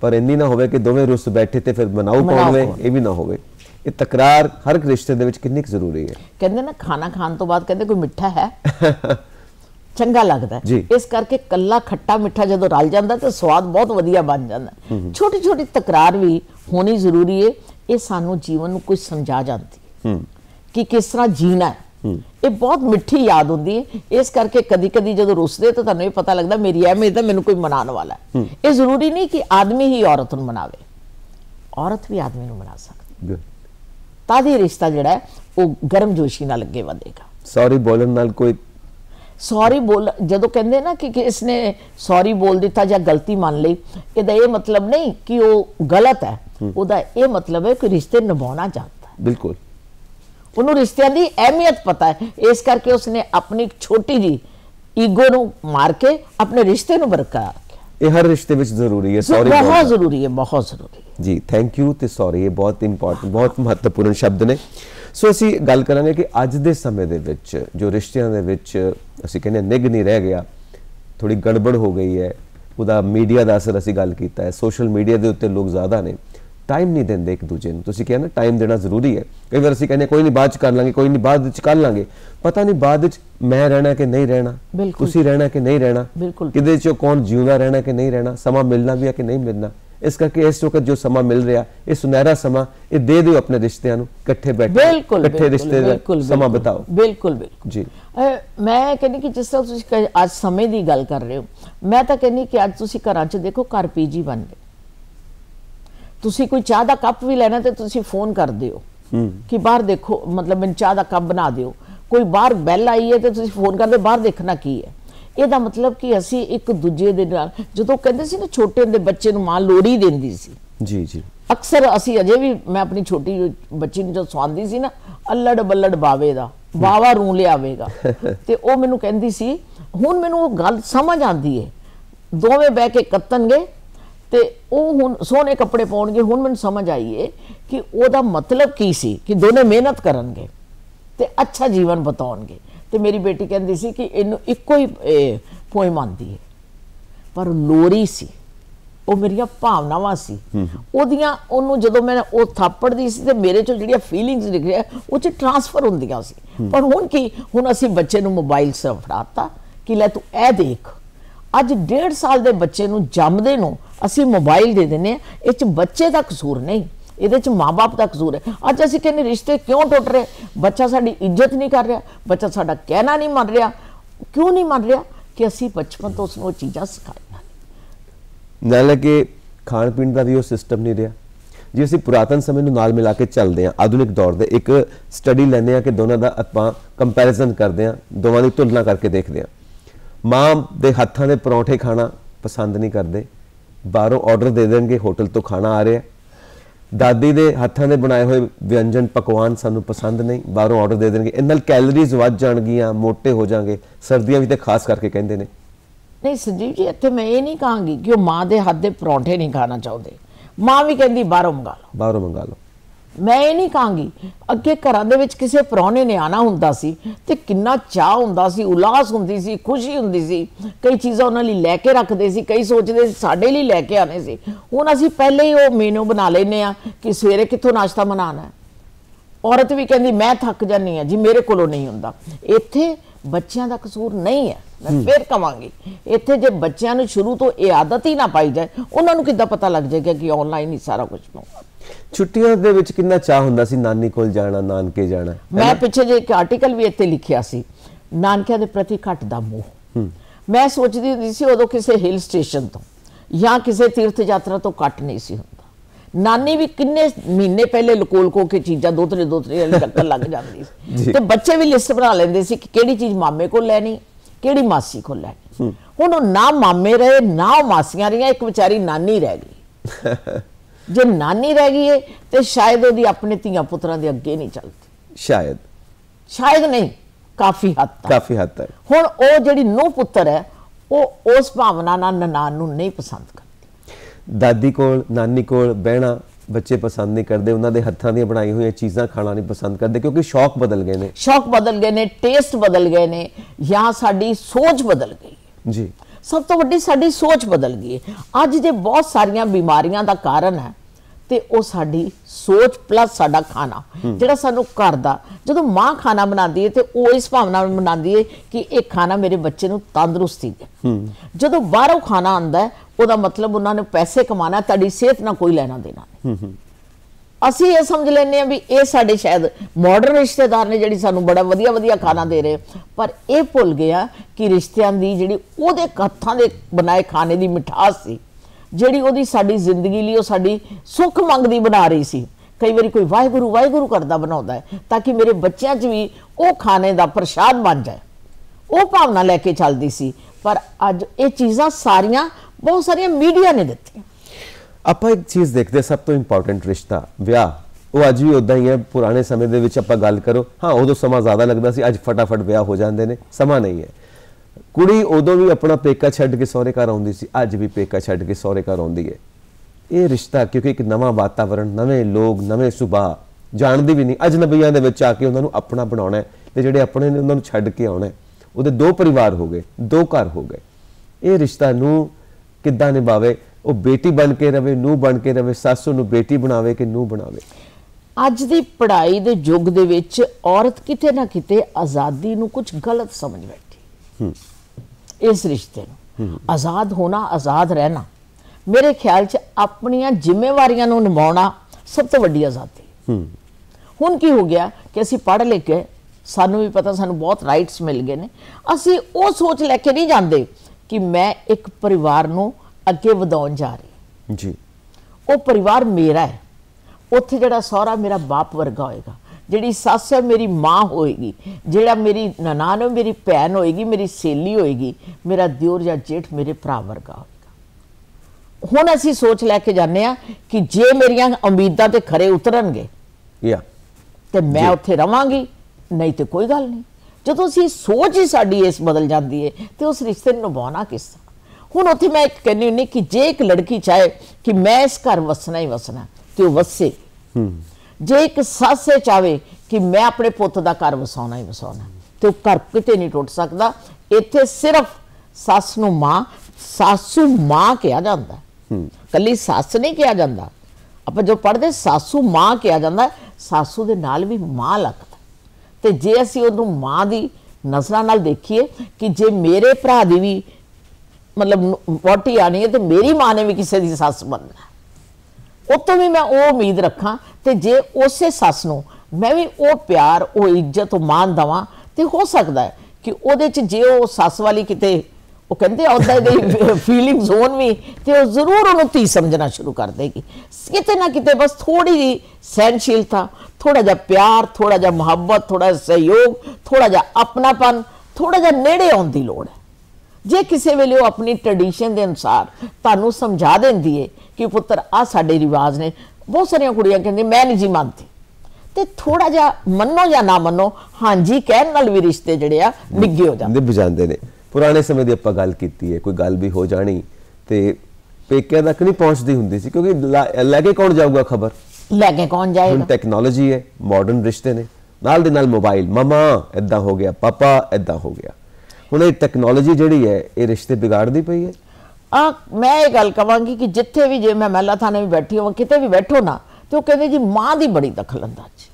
ਪਰ ਇੰਨੀ ਨਾ ਹੋਵੇ ਕਿ ਦੋਵੇਂ ਰੁੱਸ ਬੈਠੇ ਤੇ ਫਿਰ ਕੌਣ ਵੇ ਇਹ ਵੀ ਨਾ ਹੋਵੇ ਇਹ ਤਕਰਾਰ ਹਰ ਰਿਸ਼ਤੇ ਦੇ ਵਿੱਚ ਕਿੰਨੀ ਕੁ ਜ਼ਰੂਰੀ ਹੈ ਕਹਿੰਦੇ ਨਾ ਖਾਣਾ ਖਾਣ ਤੋਂ ਬਾਅਦ ਕਹਿੰਦੇ ਕੋਈ ਮਿੱਠਾ ਹੈ ਚੰਗਾ ਲੱਗਦਾ ਇਸ ਕਰਕੇ ਕੱਲਾ ਖੱਟਾ ਮਿੱਠਾ ਜਦੋਂ ਰਲ ਜਾਂਦਾ ਤਾਂ ਸਵਾਦ ਬਹੁਤ ਵਧੀਆ ਬਣ ਜਾਂਦਾ ਛੋਟੀ ਛੋਟੀ ਤਕਰਾਰ ਵੀ ਹੋਣੀ ਜ਼ਰੂਰੀ ਹੈ ਇਹ ਸਾਨੂੰ ਜੀਵਨ ਨੂੰ ਕੁਝ ਸਮਝਾ ਜਾਂਦੀ ਹੈ ਕਿ ਕਿਸ ਤਰ੍ਹਾਂ ਜੀਣਾ ਹੈ ਇਹ ਬਹੁਤ ਮਿੱਠੀ ਯਾਦ ਹੁੰਦੀ ਹੈ ਇਸ ਕਰਕੇ ਕਦੀ ਕਦੀ ਜਦੋਂ ਰੁੱਸਦੇ ਤਾਂ ਤੁਹਾਨੂੰ ਇਹ ਪਤਾ ਲੱਗਦਾ ਮੇਰੀ ਐਮੇ ਤਾਂ ਮੈਨੂੰ ਕੋਈ ਮਨਾਉਣ ਵਾਲਾ ਇਹ ਜ਼ਰੂਰੀ ਨਹੀਂ ਕਿ ਆਦਮੀ ਹੀ ਔਰਤ ਨੂੰ ਮਨਾਵੇ ਔਰਤ ਵੀ ਆਦਮੀ ਨੂੰ ਮਨਾ ਸਕਦੀ ਹੈ ਤਾਂ ਇਹ ਰਿਸ਼ਤਾ ਜਿਹੜਾ ਉਹ ਗਰਮ ਜੋਸ਼ੀ ਨਾਲ ਅੱਗੇ ਵਧੇਗਾ ਸੌਰੀ ਬੋਲਣ ਨਾਲ ਕੋਈ ਸੌਰੀ ਬੋਲ ਜਦੋਂ ਕਹਿੰਦੇ ਨਾ ਕਿ ਕਿਸ ਨੇ ਸੌਰੀ ਬੋਲ ਦਿੱਤਾ ਜਾਂ ਗਲਤੀ ਮੰਨ ਲਈ ਇਹਦਾ ਇਹ ਮਤਲਬ ਨਹੀਂ ਕਿ ਉਹ ਗਲਤ ਹੈ ਉਹਦਾ ਇਹ ਮਤਲਬ ਹੈ ਕਿ ਰਿਸ਼ਤੇ ਨਿਭਾਉਣਾ ਚਾਹਤਾ ਹੈ ਬਿਲਕੁਲ ਉਹਨੂੰ ਰਿਸ਼ਤਿਆਂ ਦੀ ਅਹਿਮੀਅਤ ਪਤਾ ਹੈ ਇਸ ਕਰਕੇ ਉਸਨੇ ਆਪਣੀ ਛੋਟੀ ਜੀ ਈਗੋ ਨੂੰ ਮਾਰ ਕੇ ਆਪਣੇ ਰਿਸ਼ਤੇ ਨੂੰ ਬਰਕਰਾਰ ਇਹ ਹਰ ਰਿਸ਼ਤੇ ਵਿੱਚ ਜ਼ਰੂਰੀ ਹੈ ਸੌਰੀ ਬਹੁਤ ਜ਼ਰੂਰੀ ਹੈ ਬਹੁਤ ਜ਼ਰੂਰੀ ਜੀ ਥੈਂਕ ਯੂ ਤੇ ਸੌਰੀ ਇਹ ਬਹੁਤ ਇੰਪੋਰਟੈਂਟ ਬਹੁਤ ਮਹੱਤਵਪੂਰਨ ਸ਼ਬਦ ਨੇ ਸੋ ਅਸੀਂ ਗੱਲ ਕਰਾਂਗੇ ਕਿ ਅੱਜ ਦੇ ਸਮੇਂ ਦੇ ਵਿੱਚ ਜੋ ਰਿਸ਼ਤਿਆਂ ਦੇ ਵਿੱਚ ਅਸੀਂ ਕਹਿੰਦੇ ਨਿਗ ਨਹੀਂ ਰਹਿ ਗਿਆ ਥੋੜੀ ਗੜਬੜ ਹੋ ਗਈ ਹੈ ਉਹਦਾ ਮੀਡੀਆ ਦਾ ਅਸਰ ਅਸੀਂ ਗੱਲ ਕੀਤਾ ਹੈ ਸੋਸ਼ਲ ਮੀਡੀਆ ਦੇ ਉੱਤੇ ਲੋਕ ਜ਼ਿਆਦਾ ਨੇ ਟਾਈਮ ਨਹੀਂ ਦਿੰਦੇ ਇੱਕ ਦੂਜੇ ਨੂੰ ਤੁਸੀਂ ਕਹਿੰਦੇ ਟਾਈਮ ਦੇਣਾ ਜ਼ਰੂਰੀ ਹੈ ਕਈ ਵਾਰ ਅਸੀਂ ਕਹਿੰਦੇ ਕੋਈ ਨਹੀਂ ਬਾਅਦ ਚ ਕਰ ਲਾਂਗੇ ਕੋਈ ਨਹੀਂ ਬਾਅਦ ਚ ਕਰ ਲਾਂਗੇ ਪਤਾ ਨਹੀਂ ਬਾਅਦ ਚ ਮੈਂ ਰਹਿਣਾ ਕਿ ਨਹੀਂ ਰਹਿਣਾ ਤੁਸੀਂ ਰਹਿਣਾ ਕਿ ਨਹੀਂ ਰਹਿਣਾ ਕਿਦੇ ਚੋਂ ਕੌਣ ਜਿਉਂਦਾ ਰਹਿਣਾ ਕਿ ਨਹੀਂ ਰਹਿਣਾ ਸਮਾਂ ਮਿਲਣਾ ਵੀ ਹੈ ਕਿ ਨਹੀਂ ਮਿਲਣਾ ਇਸ ਕਰਕੇ ਇਸ ਵਕਤ ਜੋ ਸਮਾਂ ਮਿਲ ਰਿਹਾ ਇਹ ਸੁਨਹਿਰਾ ਸਮਾਂ ਇਹ ਦੇ ਦਿਓ ਆਪਣੇ ਰਿਸ਼ਤਿਆਂ ਨੂੰ ਇਕੱਠੇ ਬੈਠ ਕੇ ਇਕੱਠੇ ਰਿਸ਼ਤੇ ਦਾ ਸਮਾਂ ਬਤਾਓ ਬਿਲਕੁਲ ਬਿਲਕੁਲ ਜੀ ਮੈਂ ਕਹਿੰਦੀ ਕਿ ਜਿਸ ਤਰ੍ਹਾਂ ਤੁਸੀਂ ਅੱਜ ਸਮੇਂ ਦੀ ਗੱਲ ਕਰ ਰਹੇ ਹੋ ਮੈਂ ਤਾਂ ਕਹਿੰਦੀ ਕਿ ਅੱਜ ਤੁਸੀਂ ਘਰਾਂ 'ਚ ਦੇਖੋ ਘਰ ਪੀਜੀ ਬਣ ਗਏ ਤੁਸੀਂ ਕੋਈ ਚਾਹ ਦਾ ਕੱਪ ਵੀ ਲੈਣਾ ਤੇ ਤੁਸੀਂ ਫੋਨ ਕਰਦੇ ਹੋ ਕਿ ਬਾਹਰ ਦੇਖੋ ਮਤਲਬ ਮੈਂ ਚਾਹ ਦਾ ਕੱਪ ਬਣਾ ਦਿਓ ਕੋਈ ਬਾਹਰ ਬੈਲ ਆਈ ਹੈ ਤੇ ਤੁਸੀਂ ਫੋਨ ਕਰਦੇ ਬਾਹਰ ਦੇਖਣਾ ਕੀ ਹੈ ਇਹਦਾ ਮਤਲਬ ਕਿ ਅਸੀਂ ਇੱਕ ਦੂਜੇ ਦੇ ਨਾਲ ਜਦੋਂ ਕਹਿੰਦੇ ਸੀ ਨਾ ਛੋਟੇ ਹੁੰਦੇ ਬੱਚੇ ਨੂੰ ਮਾਂ ਲੋੜੀ ਦਿੰਦੀ ਸੀ ਜੀ ਜੀ ਅਕਸਰ ਅਸੀਂ ਅਜੇ ਵੀ ਮੈਂ ਆਪਣੀ ਛੋਟੀ ਬੱਚੀ ਨੂੰ ਜਦ ਸੌਂਦੀ ਸੀ ਨਾ ਅੱਲੜ ਬੱਲੜ ਬਾਵੇ ਦਾ ਬਾਵਾ ਰੂ ਲਿਆਵੇਗਾ ਤੇ ਉਹ ਮੈਨੂੰ ਕਹਿੰਦੀ ਸੀ ਹੁਣ ਮੈਨੂੰ ਉਹ ਗੱਲ ਸਮਝ ਆਂਦੀ ਹੈ ਦੋਵੇਂ ਬਹਿ ਕੇ ਕੱਤਣਗੇ ਤੇ ਉਹ ਹੁਣ ਸੋਹਣੇ ਕੱਪੜੇ ਪਾਉਣਗੇ ਹੁਣ ਮੈਨੂੰ ਸਮਝ ਆਈਏ ਕਿ ਉਹਦਾ ਮਤਲਬ ਕੀ ਸੀ ਕਿ ਦੋਨੇ ਮਿਹਨਤ ਕਰਨਗੇ ਤੇ ਅੱਛਾ ਜੀਵਨ ਬਤਾਉਣਗੇ ਤੇ ਮੇਰੀ ਬੇਟੀ ਕਹਿੰਦੀ ਸੀ ਕਿ ਇਹਨੂੰ ਇੱਕੋ ਹੀ ਪੋਇਮ ਮੰਦੀ ਹੈ ਪਰ ਲੋਰੀ ਸੀ ਉਹ ਮੇਰੀਆਂ ਭਾਵਨਾਵਾਂ ਸੀ ਉਹਦੀਆਂ ਉਹਨੂੰ ਜਦੋਂ ਮੈਂ ਉਹ ਥਾਪੜਦੀ ਸੀ ਤੇ ਮੇਰੇ ਚੋਂ ਜਿਹੜੀਆਂ ਫੀਲਿੰਗਸ ਰਿਹਾ ਉਹ ਚ ਟਰਾਂਸਫਰ ਹੁੰਦੀਆਂ ਸੀ ਪਰ ਹੁਣ ਕੀ ਹੁਣ ਅਸੀਂ ਬੱਚੇ ਨੂੰ ਮੋਬਾਈਲ ਸੇ ਫੜਾਤਾ ਕਿ ਲੈ ਤੂੰ ਇਹ ਦੇਖ ਅੱਜ 1.5 ਸਾਲ ਦੇ ਬੱਚੇ ਨੂੰ ਜੰਮਦੇ ਨੂੰ ਅਸੀਂ ਮੋਬਾਈਲ ਦੇ ਦਿੰਨੇ ਆ ਇਹ ਚ ਬੱਚੇ ਦਾ ਕਸੂਰ ਨਹੀਂ ਇਹਦੇ ਚ ਮਾਪੇ ਦਾ ਕਸੂਰ ਹੈ ਅੱਜ ਅਸੀਂ ਕਹਿੰਦੇ ਰਿਸ਼ਤੇ ਕਿਉਂ ਟੁੱਟ ਰਹੇ ਬੱਚਾ ਸਾਡੀ ਇੱਜ਼ਤ ਨਹੀਂ ਕਰ ਰਿਹਾ ਬੱਚਾ ਸਾਡਾ ਕਹਿਣਾ ਨਹੀਂ ਮੰਨ ਰਿਹਾ ਕਿਉਂ ਨਹੀਂ ਮੰਨ ਰਿਹਾ ਕਿ ਅਸੀਂ ਬਚਪਨ ਤੋਂ ਉਸ ਨੂੰ ਚੀਜ਼ਾਂ ਸਿਖਾਈਆਂ ਨਾਲ ਕਿ ਖਾਣ ਪੀਣ ਦਾ ਵੀ ਉਹ ਸਿਸਟਮ ਨਹੀਂ ਰਿਹਾ ਜੇ ਅਸੀਂ ਪੁਰਾਤਨ ਸਮੇਂ ਨੂੰ ਨਾਲ ਮਿਲਾ ਕੇ ਚੱਲਦੇ ਹਾਂ ਆਧੁਨਿਕ ਦੌਰ ਦੇ ਇੱਕ ਸਟੱਡੀ ਲੈਂਦੇ ਆ ਕਿ ਦੋਨਾਂ ਦਾ ਆਪਾਂ ਕੰਪੈਰੀਜ਼ਨ ਕਰਦੇ ਹਾਂ ਦੋਵਾਂ ਦੀ ਤੁਲਨਾ ਕਰਕੇ ਦੇਖਦੇ ਹਾਂ ਮਾਂ ਦੇ ਹੱਥਾਂ ਦੇ ਪਰੌਂਠੇ ਖਾਣਾ ਪਸੰਦ ਨਹੀਂ ਕਰਦੇ ਬਾਹਰੋਂ ਆਰਡਰ ਦੇ ਦੇਣਗੇ ਹੋਟਲ ਤੋਂ ਖਾਣਾ ਆ ਰਿਹਾ ਦਾਦੀ ਦੇ ਹੱਥਾਂ ਦੇ ਬਣਾਏ ਹੋਏ ਵਿਅੰਜਨ ਪਕਵਾਨ ਸਾਨੂੰ ਪਸੰਦ ਨਹੀਂ ਬਾਹਰੋਂ ਆਰਡਰ ਦੇ ਦੇਣਗੇ ਇਹਨਾਂ ਨਾਲ ਕੈਲਰੀਜ਼ ਵੱਧ ਜਾਣਗੀਆਂ ਮੋਟੇ ਹੋ ਜਾਣਗੇ ਸਰਦੀਆਂ ਵੀ ਤੇ ਖਾਸ ਕਰਕੇ ਕਹਿੰਦੇ ਨੇ ਨਹੀਂ ਸੰਜੀਵ ਜੀ ਇੱਥੇ ਮੈਂ ਇਹ ਨਹੀਂ ਕਹਾਂਗੀ ਕਿ ਉਹ ਮਾਂ ਦੇ ਹੱਥ ਦੇ ਪਰੌਂਠੇ ਨਹੀਂ ਖਾਣਾ ਚਾਹੁੰਦੇ ਮਾਂ ਵੀ ਕਹਿੰਦੀ ਬਾਹਰੋਂ ਮੰਗਾ ਲਓ ਬਾਹਰੋਂ ਮੰਗਾ ਲਓ ਮੈਂ ਇਹ ਨਹੀਂ ਕਾਂਗੀ ਅੱਗੇ ਘਰਾਂ ਦੇ ਵਿੱਚ ਕਿਸੇ ਪਰੌਣੇ ਨੇ ਆਣਾ ਹੁੰਦਾ ਸੀ ਤੇ ਕਿੰਨਾ ਚਾਹ ਹੁੰਦਾ ਸੀ ਉਲਾਸ ਹੁੰਦੀ ਸੀ ਖੁਸ਼ੀ ਹੁੰਦੀ ਸੀ ਕਈ ਚੀਜ਼ਾਂ ਉਹਨਾਂ ਲਈ ਲੈ ਕੇ ਰੱਖਦੇ ਸੀ ਕਈ ਸੋਚਦੇ ਸੀ ਸਾਡੇ ਲਈ ਲੈ ਕੇ ਆਣੇ ਸੀ ਹੁਣ ਅਸੀਂ ਪਹਿਲੇ ਹੀ ਉਹ ਮੀਨੂ ਬਣਾ ਲੈਨੇ ਆ ਕਿ ਸਵੇਰੇ ਕਿੱਥੋਂ ਨਾਸ਼ਤਾ ਹੈ ਔਰਤ ਵੀ ਕਹਿੰਦੀ ਮੈਂ ਥੱਕ ਜਾਨੀ ਆ ਜੀ ਮੇਰੇ ਕੋਲੋਂ ਨਹੀਂ ਹੁੰਦਾ ਇੱਥੇ ਬੱਚਿਆਂ ਦਾ ਕਸੂਰ ਨਹੀਂ ਹੈ ਮੈਂ ਫੇਰ ਕਵਾਂਗੀ ਇੱਥੇ ਜੇ ਬੱਚਿਆਂ ਨੂੰ ਸ਼ੁਰੂ ਤੋਂ ਇਹ ਆਦਤ ਹੀ ਨਾ ਪਾਈ ਜਾਏ ਉਹਨਾਂ ਨੂੰ ਕਿੱਦਾਂ ਪਤਾ ਲੱਗ ਜਾਏਗਾ ਕਿ ਆਨਲਾਈਨ ਹੀ ਸਾਰਾ ਕੁਝ ਮਿਲਦਾ ਛੁੱਟੀਆਂ ਦੇ ਵਿੱਚ ਕਿੰਨਾ ਚਾਹ ਹੁੰਦਾ ਸੀ ਨਾਨੀ ਕੋਲ ਜਾਣਾ ਨਾਨਕੇ ਜਾਣਾ ਮੈਂ ਪਿੱਛੇ ਜੇ ਇੱਕ ਆਰਟੀਕਲ ਵੀ ਇੱਥੇ ਲਿਖਿਆ ਸੀ ਨਾਨਕਿਆਂ ਦੇ ਪ੍ਰਤੀ ਘਟ ਦਾ ਮੋਹ ਮੈਂ ਸੋਚਦੀ ਹੁੰਦੀ ਸੀ ਉਦੋਂ ਕਿਸੇ ਹਿਲ ਸਟੇਸ਼ਨ ਤੋਂ ਜਾਂ ਕਿਸੇ ਤੀਰਥ ਯਾਤਰਾ ਤੋਂ ਘਟ ਨਹੀਂ ਸੀ ਹੁੰਦਾ ਨਾਨੀ ਵੀ ਕਿੰਨੇ ਮਹੀਨੇ ਪਹਿਲੇ ਲਕੋਲ ਕੋ ਕੇ ਚੀਜ਼ਾਂ ਦੋਤਰੇ ਦੋਤਰੇ ਵਾਲੀ ਕੱਟਣ ਲੱਗ ਜਾਂਦੀ ਸੀ ਤੇ ਬੱਚੇ ਵੀ ਲਿਸਟ ਬਣਾ ਲੈਂਦੇ ਸੀ ਕਿ ਕਿਹੜੀ ਚੀਜ਼ ਮਾਮੇ ਕੋਲ ਲੈਣੀ ਕਿਹੜੀ ਮਾਸੀ ਕੋਲ ਲੈਣੀ ਹੁਣ ਉਹ ਨਾ ਮਾਮੇ ਰਹੇ ਨਾ ਮਾਸੀਆਂ ਰਹੀਆਂ ਇੱਕ ਵਿਚਾਰੀ ਨਾਨੀ ਰਹਿ ਗਈ ਜੇ ਨਾਨੀ ਰਹਿ ਗਈ ਏ ਤੇ ਸ਼ਾਇਦ ਉਹਦੀ ਆਪਣੇ ਧੀਆਂ ਪੁੱਤਰਾਂ ਦੇ ਅੱਗੇ ਨਹੀਂ ਚੱਲਦੀ ਸ਼ਾਇਦ ਸ਼ਾਇਦ ਨਹੀਂ ਕਾਫੀ ਹੱਦ ਤੱਕ ਕਾਫੀ ਹੱਦ ਤੱਕ ਹੁਣ ਉਹ ਜਿਹੜੀ ਨੂੰ ਪੁੱਤਰ ਹੈ ਉਹ ਉਸ ਭਾਵਨਾ ਨਾਲ ਨਨਾਨ ਨੂੰ ਨਹੀਂ ਪਸੰਦ ਕਰਦੀ ਦਾਦੀ ਕੋਲ ਨਾਨੀ ਕੋਲ ਬਹਿਣਾ ਬੱਚੇ ਪਸੰਦ ਨਹੀਂ ਕਰਦੇ ਉਹਨਾਂ ਦੇ ਹੱਥਾਂ ਦੀਆਂ ਬਣਾਈ ਹੋਈਆਂ ਚੀਜ਼ਾਂ ਖਾਣਾ ਨਹੀਂ ਪਸੰਦ ਕਰਦੇ ਕਿਉਂਕਿ ਸ਼ੌਕ ਬਦਲ ਗਏ ਨੇ ਸ਼ੌਕ ਬਦਲ ਗਏ ਨੇ ਟੇਸਟ ਬਦਲ ਗਏ ਨੇ ਜਾਂ ਸਾਡੀ ਸੋਚ ਬਦਲ ਗਈ ਜੀ ਸਭ ਤੋਂ ਵੱਡੀ ਸਾਡੀ ਸੋਚ ਬਦਲ ਗਈ ਹੈ ਅੱਜ ਦੇ ਬਹੁਤ ਸਾਰੀਆਂ ਬਿਮਾਰੀਆਂ ਦਾ ਕਾਰਨ ਹੈ ਤੇ ਉਹ ਸਾਡੀ ਸੋਚ ਪਲੱਸ ਸਾਡਾ ਖਾਣਾ ਜਿਹੜਾ ਸਾਨੂੰ ਘਰ ਦਾ ਜਦੋਂ ਮਾਂ ਖਾਣਾ ਬਣਾਉਂਦੀ ਹੈ ਤੇ ਉਹ ਇਸ ਭਾਵਨਾ ਨਾਲ ਬਣਾਉਂਦੀ ਹੈ ਕਿ ਇਹ ਖਾਣਾ ਮੇਰੇ ਬੱਚੇ ਨੂੰ ਤੰਦਰੁਸਤੀ ਦੇ ਜਦੋਂ ਬਾਹਰੋਂ ਖਾਣਾ ਹੈ ਉਹਦਾ ਮਤਲਬ ਉਹਨਾਂ ਨੇ ਪੈਸੇ ਕਮਾਣਾ ਤੁਹਾਡੀ ਸਿਹਤ ਨਾਲ ਕੋਈ ਲੈਣਾ ਦੇਣਾ ਨਹੀਂ ਅਸੀਂ ਇਹ ਸਮਝ ਲੈਨੇ ਆ ਵੀ ਇਹ ਸਾਡੇ ਸ਼ਾਇਦ ਮਾਡਰਨ ਰਿਸ਼ਤੇਦਾਰ ਨੇ ਜਿਹੜੀ ਸਾਨੂੰ ਬੜਾ ਵਧੀਆ ਵਧੀਆ ਖਾਣਾ ਦੇ ਰਹੇ ਪਰ ਇਹ ਭੁੱਲ ਗਿਆ ਕਿ ਰਿਸ਼ਤਿਆਂ ਦੀ ਜਿਹੜੀ ਉਹਦੇ ਹੱਥਾਂ ਦੇ ਬਣਾਏ ਖਾਣੇ ਦੀ ਮਿਠਾਸ ਸੀ ਜਿਹੜੀ ਉਹਦੀ ਸਾਡੀ ਜ਼ਿੰਦਗੀ ਲਈ ਉਹ ਸਾਡੀ ਸੁੱਖ ਮੰਗਦੀ ਬਣਾ ਰਹੀ ਸੀ ਕਈ ਵਾਰੀ ਕੋਈ ਵਾਹਿਗੁਰੂ ਵਾਹਿਗੁਰੂ ਕਰਦਾ ਬਣਾਉਂਦਾ ਹੈ ਤਾਂ ਕਿ ਮੇਰੇ ਬੱਚਿਆਂ 'ਚ ਵੀ ਉਹ ਖਾਣੇ ਦਾ ਪ੍ਰਸ਼ਾਦ ਬਣ ਜਾਏ ਉਹ ਭਾਵਨਾ ਲੈ ਕੇ ਚੱਲਦੀ ਸੀ ਪਰ ਅੱਜ ਇਹ ਚੀਜ਼ਾਂ ਸਾਰੀਆਂ ਬਹੁਤ ਸਾਰੀਆਂ ਮੀਡੀਆ ਨੇ ਦਿੱਤੀਆਂ ਆਪਾਂ ਇੱਕ ਚੀਜ਼ ਦੇਖਦੇ ਸਭ ਤੋਂ ਇੰਪੋਰਟੈਂਟ ਰਿਸ਼ਤਾ ਵਿਆਹ ਉਹ ਅੱਜ ਵੀ ਉਦਾਂ ਹੀ ਹੈ ਪੁਰਾਣੇ ਸਮੇਂ ਦੇ ਵਿੱਚ ਆਪਾਂ ਗੱਲ ਕਰੋ ਹਾਂ ਉਦੋਂ ਸਮਾਂ ਜ਼ਿਆਦਾ ਲੱਗਦਾ ਸੀ ਅੱਜ ਫਟਾਫਟ ਵਿਆਹ ਹੋ ਜਾਂਦੇ ਨੇ ਸਮਾਂ ਨਹੀਂ ਹੈ ਕੁੜੀ ਉਦੋਂ ਵੀ ਆਪਣਾ ਪੇਕਾ ਛੱਡ ਕੇ ਸਹੁਰੇ ਘਰ ਆਉਂਦੀ ਸੀ ਅੱਜ ਵੀ ਪੇਕਾ ਛੱਡ ਕੇ ਸਹੁਰੇ ਘਰ ਆਉਂਦੀ ਹੈ ਇਹ ਰਿਸ਼ਤਾ ਕਿਉਂਕਿ ਇੱਕ ਨਵਾਂ ਵਾਤਾਵਰਣ ਨਵੇਂ ਲੋਕ ਨਵੇਂ ਸੁਭਾਅ ਜਾਣਦੇ ਵੀ ਨਹੀਂ ਅਜਨਬੀਆਂ ਦੇ ਵਿੱਚ ਆ ਕੇ ਉਹਨਾਂ ਨੂੰ ਆਪਣਾ ਬਣਾਉਣਾ ਤੇ ਜਿਹੜੇ ਆਪਣੇ ਨੇ ਉਹਨਾਂ ਨੂੰ ਛੱਡ ਕੇ ਆਉਣਾ ਉਹਦੇ ਦੋ ਪਰਿਵਾਰ ਹੋ ਗਏ ਦੋ ਘਰ ਹੋ ਗਏ ਇਹ ਰਿਸ਼ਤਾ ਨੂੰ ਕਿੱਦਾਂ ਨਿਭਾਵੇ ਉਹ ਬੇਟੀ ਬਣ ਕੇ ਰਵੇ ਨੂੰ ਬਣ ਕੇ ਰਵੇ ਸੱਸ ਨੂੰ ਬੇਟੀ ਬਣਾਵੇ ਕਿ ਨੂੰ ਬਣਾਵੇ ਅੱਜ ਦੀ ਪੜ੍ਹਾਈ ਦੇ ਯੁੱਗ ਦੇ ਵਿੱਚ ਔਰਤ ਕਿਤੇ ਨਾ ਕਿਤੇ ਆਜ਼ਾਦੀ ਨੂੰ ਕੁਝ ਗਲਤ ਸਮਝ ਬੈਠੀ ਹੂੰ ਇਸ ਰਿਸ਼ਤੇ ਨੂੰ ਆਜ਼ਾਦ ਹੋਣਾ ਆਜ਼ਾਦ ਰਹਿਣਾ ਮੇਰੇ ਖਿਆਲ 'ਚ ਆਪਣੀਆਂ ਜ਼ਿੰਮੇਵਾਰੀਆਂ ਨੂੰ ਨਿਭਾਉਣਾ ਸਭ ਤੋਂ ਵੱਡੀ ਆਜ਼ਾਦੀ ਹੂੰ ਹੁਣ ਕੀ ਹੋ ਗਿਆ ਕਿ ਅਸੀਂ ਪੜ੍ਹ ਲੈ ਕੇ ਸਾਨੂੰ ਵੀ ਪਤਾ ਸਾਨੂੰ ਬਹੁਤ ਰਾਈਟਸ ਮਿਲ ਗਏ ਨੇ ਅਸੀਂ ਉਹ ਸੋਚ ਲੈ ਕੇ ਨਹੀਂ ਜਾਂਦੇ ਕਿ ਮੈਂ ਇੱਕ ਪਰਿਵਾਰ ਨੂੰ ਅੱਗੇ ਵਧਾਉਣ ਜਾ ਰਹੀ ਜੀ ਉਹ ਪਰਿਵਾਰ ਮੇਰਾ ਹੈ ਉੱਥੇ ਜਿਹੜਾ ਸਹੁਰਾ ਮੇਰਾ ਬਾਪ ਵਰਗਾ ਹੋਏਗਾ ਜਿਹੜੀ ਸੱਸ ਹੈ ਮੇਰੀ ਮਾਂ ਹੋਏਗੀ ਜਿਹੜਾ ਮੇਰੀ ਨਨਾਣ ਹੈ ਮੇਰੀ ਭੈਣ ਹੋਏਗੀ ਮੇਰੀ ਸੇਲੀ ਹੋਏਗੀ ਮੇਰਾ ਦਿਓਰ ਜਾਂ ਜੇਠ ਮੇਰੇ ਭਰਾ ਵਰਗਾ ਹੋਏਗਾ ਹੁਣ ਅਸੀਂ ਸੋਚ ਲੈ ਕੇ ਜਾਂਦੇ ਆ ਕਿ ਜੇ ਮੇਰੀਆਂ ਉਮੀਦਾਂ ਤੇ ਖਰੇ ਉਤਰਨਗੇ ਯਾ ਤੇ ਮੈਂ ਉੱਥੇ ਰਵਾਂਗੀ ਨਹੀਂ ਤੇ ਕੋਈ ਗੱਲ ਨਹੀਂ ਜਦੋਂ ਅਸੀਂ ਸੋਚ ਹੀ ਸਾਡੀ ਇਸ ਬਦਲ ਜਾਂਦੀ ਏ ਤੇ ਉਸ ਰਿਸ਼ਤੇ ਨੂੰ ਨਿਭਾਉਣਾ ਕਿਸ ਤਰ੍ਹਾਂ ਹੁਣ ਉੱਥੇ ਮੈਂ ਕਹਿੰਨੀ ਹੁੰਨੀ ਕਿ ਜੇ ਇੱਕ ਲੜਕੀ ਚਾਹੇ ਕਿ ਮੈਂ ਇਸ ਘਰ ਵਸਣਾ ਹੀ ਵਸਣਾ ਤੇ ਉਹ ਵਸੇ ਜੇ ਇੱਕ ਸਾਸੇ ਚਾਵੇ ਕਿ ਮੈਂ ਆਪਣੇ ਪੁੱਤ ਦਾ ਘਰ ਵਸਾਉਣਾ ਹੀ ਵਸਾਉਣਾ ਤੇ ਉਹ ਘਰ ਕਿਤੇ ਨਹੀਂ ਟੁੱਟ ਸਕਦਾ ਇੱਥੇ ਸਿਰਫ ਸੱਸ ਨੂੰ ਮਾਂ ਸਾਸੂ ਮਾਂ ਕਿਹਾ ਜਾਂਦਾ ਕੱਲੀ ਸੱਸ ਨਹੀਂ ਕਿਹਾ ਜਾਂਦਾ ਆਪਾਂ ਜੋ ਪੜਦੇ ਸਾਸੂ ਮਾਂ ਕਿਹਾ ਜਾਂਦਾ ਸਾਸੂ ਦੇ ਨਾਲ ਵੀ ਮਾਂ ਲੱਗਦਾ ਤੇ ਜੇ ਅਸੀਂ ਉਹਨੂੰ ਮਾਂ ਦੀ ਨਜ਼ਰਾਂ ਨਾਲ ਦੇਖੀਏ ਕਿ ਜੇ ਮੇਰੇ ਭਰਾ ਦੀ ਵੀ ਮਤਲਬ ਵਾਟੀ ਆਣੀ ਹੈ ਤੇ ਮੇਰੀ ਮਾਂ ਨੇ ਵੀ ਕਿਸੇ ਦੀ ਸੱਸ ਬਣਨਾ ਉਤੋਂ ਵੀ ਮੈਂ ਉਹ ਉਮੀਦ ਰੱਖਾਂ ਤੇ ਜੇ ਉਸੇ ਸੱਸ ਨੂੰ ਮੈਂ ਵੀ ਉਹ ਪਿਆਰ ਉਹ ਇੱਜ਼ਤ ਉਹ ਮਾਨ ਦਵਾਂ ਤੇ ਹੋ ਸਕਦਾ ਹੈ ਕਿ ਉਹਦੇ ਚ ਜੇ ਉਹ ਸੱਸ ਵਾਲੀ ਕਿਤੇ ਉਹ ਕਹਿੰਦੇ ਆਉਂਦਾ ਦੇ ਫੀਲਿੰਗ ਜ਼ੋਨ ਵੀ ਤੇ ਉਹ ਜ਼ਰੂਰ ਉਹਨੂੰ ਧੀ ਸਮਝਣਾ ਸ਼ੁਰੂ ਕਰ ਦੇਗੀ ਕਿਤੇ ਨਾ ਕਿਤੇ ਬਸ ਥੋੜੀ ਜੀ ਸਹਿਨਸ਼ੀਲਤਾ ਥੋੜਾ ਜਿਹਾ ਪਿਆਰ ਥੋੜਾ ਜਿਹਾ ਮੁਹੱਬਤ ਥੋੜਾ ਜਿਹਾ ਸਹਿਯੋਗ ਥੋੜਾ ਜਿਹਾ ਆਪਣਾਪਨ ਥੋੜਾ ਜਿਹਾ ਨੇੜੇ ਆਉਣ ਦੀ ਲੋੜ ਹੈ ਜੇ ਕਿਸੇ ਵੇਲੇ ਉਹ ਆਪਣੀ ਟ੍ਰੈਡੀਸ਼ਨ ਦੇ ਅਨੁਸਾਰ ਤੁਹਾਨੂੰ ਸਮਝਾ ਦਿੰਦੀ ਏ ਕਿ ਪੁੱਤਰ ਆ ਸਾਡੇ ਰਿਵਾਜ ਨੇ ਬਹੁਤ ਸਾਰੀਆਂ ਕੁੜੀਆਂ ਕਹਿੰਦੀ ਮੈਂ ਨਹੀਂ ਜੀ ਮੰਨਦੀ ਤੇ ਥੋੜਾ ਜਿਹਾ ਮੰਨੋ ਜਾਂ ਨਾ ਮੰਨੋ ਹਾਂਜੀ ਕਹਿਣ ਨਾਲ ਵੀ ਰਿਸ਼ਤੇ ਜਿਹੜੇ ਆ ਨਿੱਗੇ ਹੋ ਜਾਂਦੇ ਬੁਝਾਉਂਦੇ ਨੇ ਪੁਰਾਣੇ ਸਮੇਂ ਦੀ ਆਪਾਂ ਗੱਲ ਕੀਤੀ ਏ ਕੋਈ ਗੱਲ ਵੀ ਹੋ ਜਾਣੀ ਤੇ ਪੇਕਿਆਂ ਤੱਕ ਨਹੀਂ ਪਹੁੰਚਦੀ ਹੁੰਦੀ ਸੀ ਕਿਉਂਕਿ ਲੈ ਕੇ ਕੌਣ ਜਾਊਗਾ ਖਬਰ ਲੈ ਕੇ ਕੌਣ ਜਾਏਗਾ ਹੁਣ ਟੈਕਨੋਲੋਜੀ ਹੈ ਮਾਡਰਨ ਰਿਸ਼ਤੇ ਨੇ ਨਾਲ ਦੇ ਨਾਲ ਮੋਬਾਈਲ ਮਮਾ ਐਦਾਂ ਹੋ ਗਿਆ ਪਾਪਾ ਐਦਾਂ ਹੋ ਗਿਆ ਹੁਣ ਇਹ ਟੈਕਨੋਲੋਜੀ ਜਿਹੜੀ ਹੈ ਇਹ ਰਿਸ਼ਤੇ ਵਿਗਾੜਦੀ ਪਈ ਹੈ ਆ ਮੈਂ ਇਹ ਗੱਲ ਕਵਾਂਗੀ ਕਿ ਜਿੱਥੇ ਵੀ ਜੇ ਮੈਂ ਮਹਿਲਾ ਥਾਣੇ ਵਿੱਚ ਬੈਠੀ ਹਾਂ ਕਿਤੇ ਵੀ ਬੈਠੋ ਨਾ ਤੇ ਉਹ ਕਹਿੰਦੇ ਜੀ ਮਾਂ ਦੀ ਬੜੀ ਦਖਲਅੰਦਾਜ਼ੀ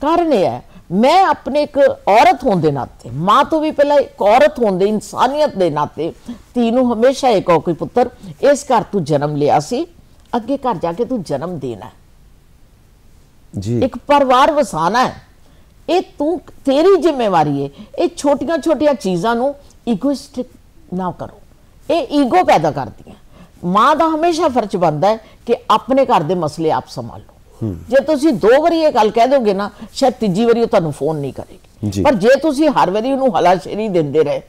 ਕਾਰਨ ਇਹ ਹੈ ਮੈਂ ਆਪਣੇ ਇੱਕ ਔਰਤ ਹੋਣ ਦੇ ਨਾਤੇ ਮਾਂ ਤੋਂ ਵੀ ਪਹਿਲਾਂ ਇੱਕ ਔਰਤ ਹੋਣ ਦੇ ਇਨਸਾਨੀਅਤ ਦੇ ਨਾਤੇ ਤੀ ਨੂੰ ਹਮੇਸ਼ਾ ਇੱਕ ਕੋਈ ਪੁੱਤਰ ਇਸ ਘਰ ਤੂੰ ਜਨਮ ਲਿਆ ਸੀ ਅੱਗੇ ਘਰ ਜਾ ਕੇ ਤੂੰ ਜਨਮ ਦੇਣਾ ਜੀ ਇੱਕ ਪਰਿਵਾਰ ਵਸਾਣਾ ਹੈ ਇਹ ਤੂੰ ਤੇਰੀ ਜ਼ਿੰਮੇਵਾਰੀ ਹੈ ਇਹ ਛੋਟੀਆਂ ਛੋਟੀਆਂ ਚੀਜ਼ਾਂ ਨੂੰ ਈਗੋਇਸਟਿਕ ਨਾ ਕਰੋ ਇਹ ਈਗੋ ਪੈਦਾ ਕਰਦੀਆਂ ਮਾਂ ਦਾ ਹਮੇਸ਼ਾ ਫਰਜ਼ ਬਣਦਾ ਹੈ ਕਿ ਆਪਣੇ ਘਰ ਦੇ ਮਸਲੇ ਆਪ ਸੰਭਾਲੋ ਜੇ ਤੁਸੀਂ ਦੋ ਵਾਰੀ ਇਹ ਗੱਲ ਕਹਿ ਦੋਗੇ ਨਾ ਸ਼ਾਇਦ ਤੀਜੀ ਵਾਰੀ ਉਹ ਤੁਹਾਨੂੰ ਫੋਨ ਨਹੀਂ ਕਰੇਗੀ ਪਰ ਜੇ ਤੁਸੀਂ ਹਰ ਵਾਰੀ ਉਹਨੂੰ ਹਲਾਸ਼ੇਰੀ ਦਿੰਦੇ ਰਹੇ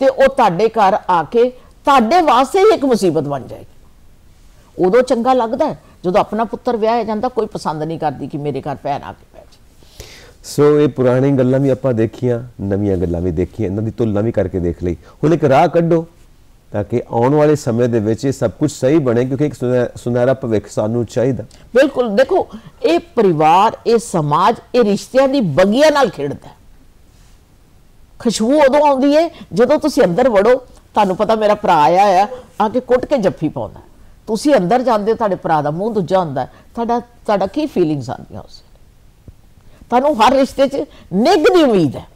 ਤੇ ਉਹ ਤੁਹਾਡੇ ਘਰ ਆ ਕੇ ਤੁਹਾਡੇ ਵਾਸਤੇ ਹੀ ਇੱਕ ਮੁਸੀਬਤ ਬਣ ਜਾਏਗੀ ਉਦੋਂ ਚੰਗਾ ਲੱਗਦਾ ਜਦੋਂ ਆਪਣਾ ਪੁੱਤਰ ਵਿਆਹਿਆ ਜਾਂਦਾ ਕੋਈ ਪਸੰਦ ਨਹੀਂ ਕਰਦੀ ਕਿ ਮੇਰੇ ਘਰ ਭੈਣ ਆ ਕੇ ਸੋ ਇਹ ਪੁਰਾਣੀ ਗੱਲਾਂ ਵੀ ਆਪਾਂ ਦੇਖੀਆਂ ਨਵੀਆਂ ਗੱਲਾਂ ਵੀ ਦੇਖੀਆਂ ਇਹਨਾਂ ਦੀ ਤੁਲਨਾ ਵੀ ਕਰਕੇ ਦੇਖ ਲਈ ਹੁਣ ਇੱਕ ਰਾਹ ਕੱਢੋ ਤਾਂ ਕਿ ਆਉਣ ਵਾਲੇ ਸਮੇਂ ਦੇ ਵਿੱਚ ਇਹ ਸਭ ਕੁਝ ਸਹੀ ਬਣੇ ਕਿਉਂਕਿ ਇੱਕ ਸੁਨਹਿਰਾ ਭਵਿੱਖ ਸਾਨੂੰ ਚਾਹੀਦਾ ਬਿਲਕੁਲ ਦੇਖੋ ਇਹ ਪਰਿਵਾਰ ਇਹ ਸਮਾਜ ਇਹ ਰਿਸ਼ਤਿਆਂ ਦੀ ਬਗੀਆਂ ਨਾਲ ਖੇਡਦਾ ਖੁਸ਼ਬੂ ਉਦੋਂ ਆਉਂਦੀ ਹੈ ਜਦੋਂ ਤੁਸੀਂ ਅੰਦਰ ਵੜੋ ਤੁਹਾਨੂੰ ਪਤਾ ਮੇਰਾ ਭਰਾ ਆਇਆ ਆ ਆ ਕੇ ਕੁੱਟ ਕੇ ਜੱਫੀ ਪਾਉਂਦਾ ਤੁਸੀਂ ਅੰਦਰ ਜਾਂਦੇ ਹੋ ਤੁਹਾਡੇ ਭਰਾ ਦਾ ਮੂੰਹ ਦੂਜਾ ਹੁੰਦਾ ਤੁਹਾਡਾ ਤੁਹਾਡਾ ਕੀ ਫੀਲਿੰਗਸ ਆਉਂਦੀਆਂ ਉਸ ਤੁਹਾਨੂੰ ਹਰ ਰਿਸ਼ਤੇ 'ਚ ਨਿੱਘ ਦੀ ਉਮੀਦ ਹੈ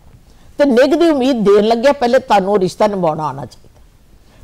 ਤੇ ਨਿੱਘ ਦੀ ਉਮੀਦ ਦੇਣ ਲੱਗਿਆ ਪਹਿਲੇ ਤੁਹਾਨੂੰ ਰਿਸ਼ਤਾ ਨਿਭਾਉਣਾ ਆਣਾ ਚਾਹੀਦਾ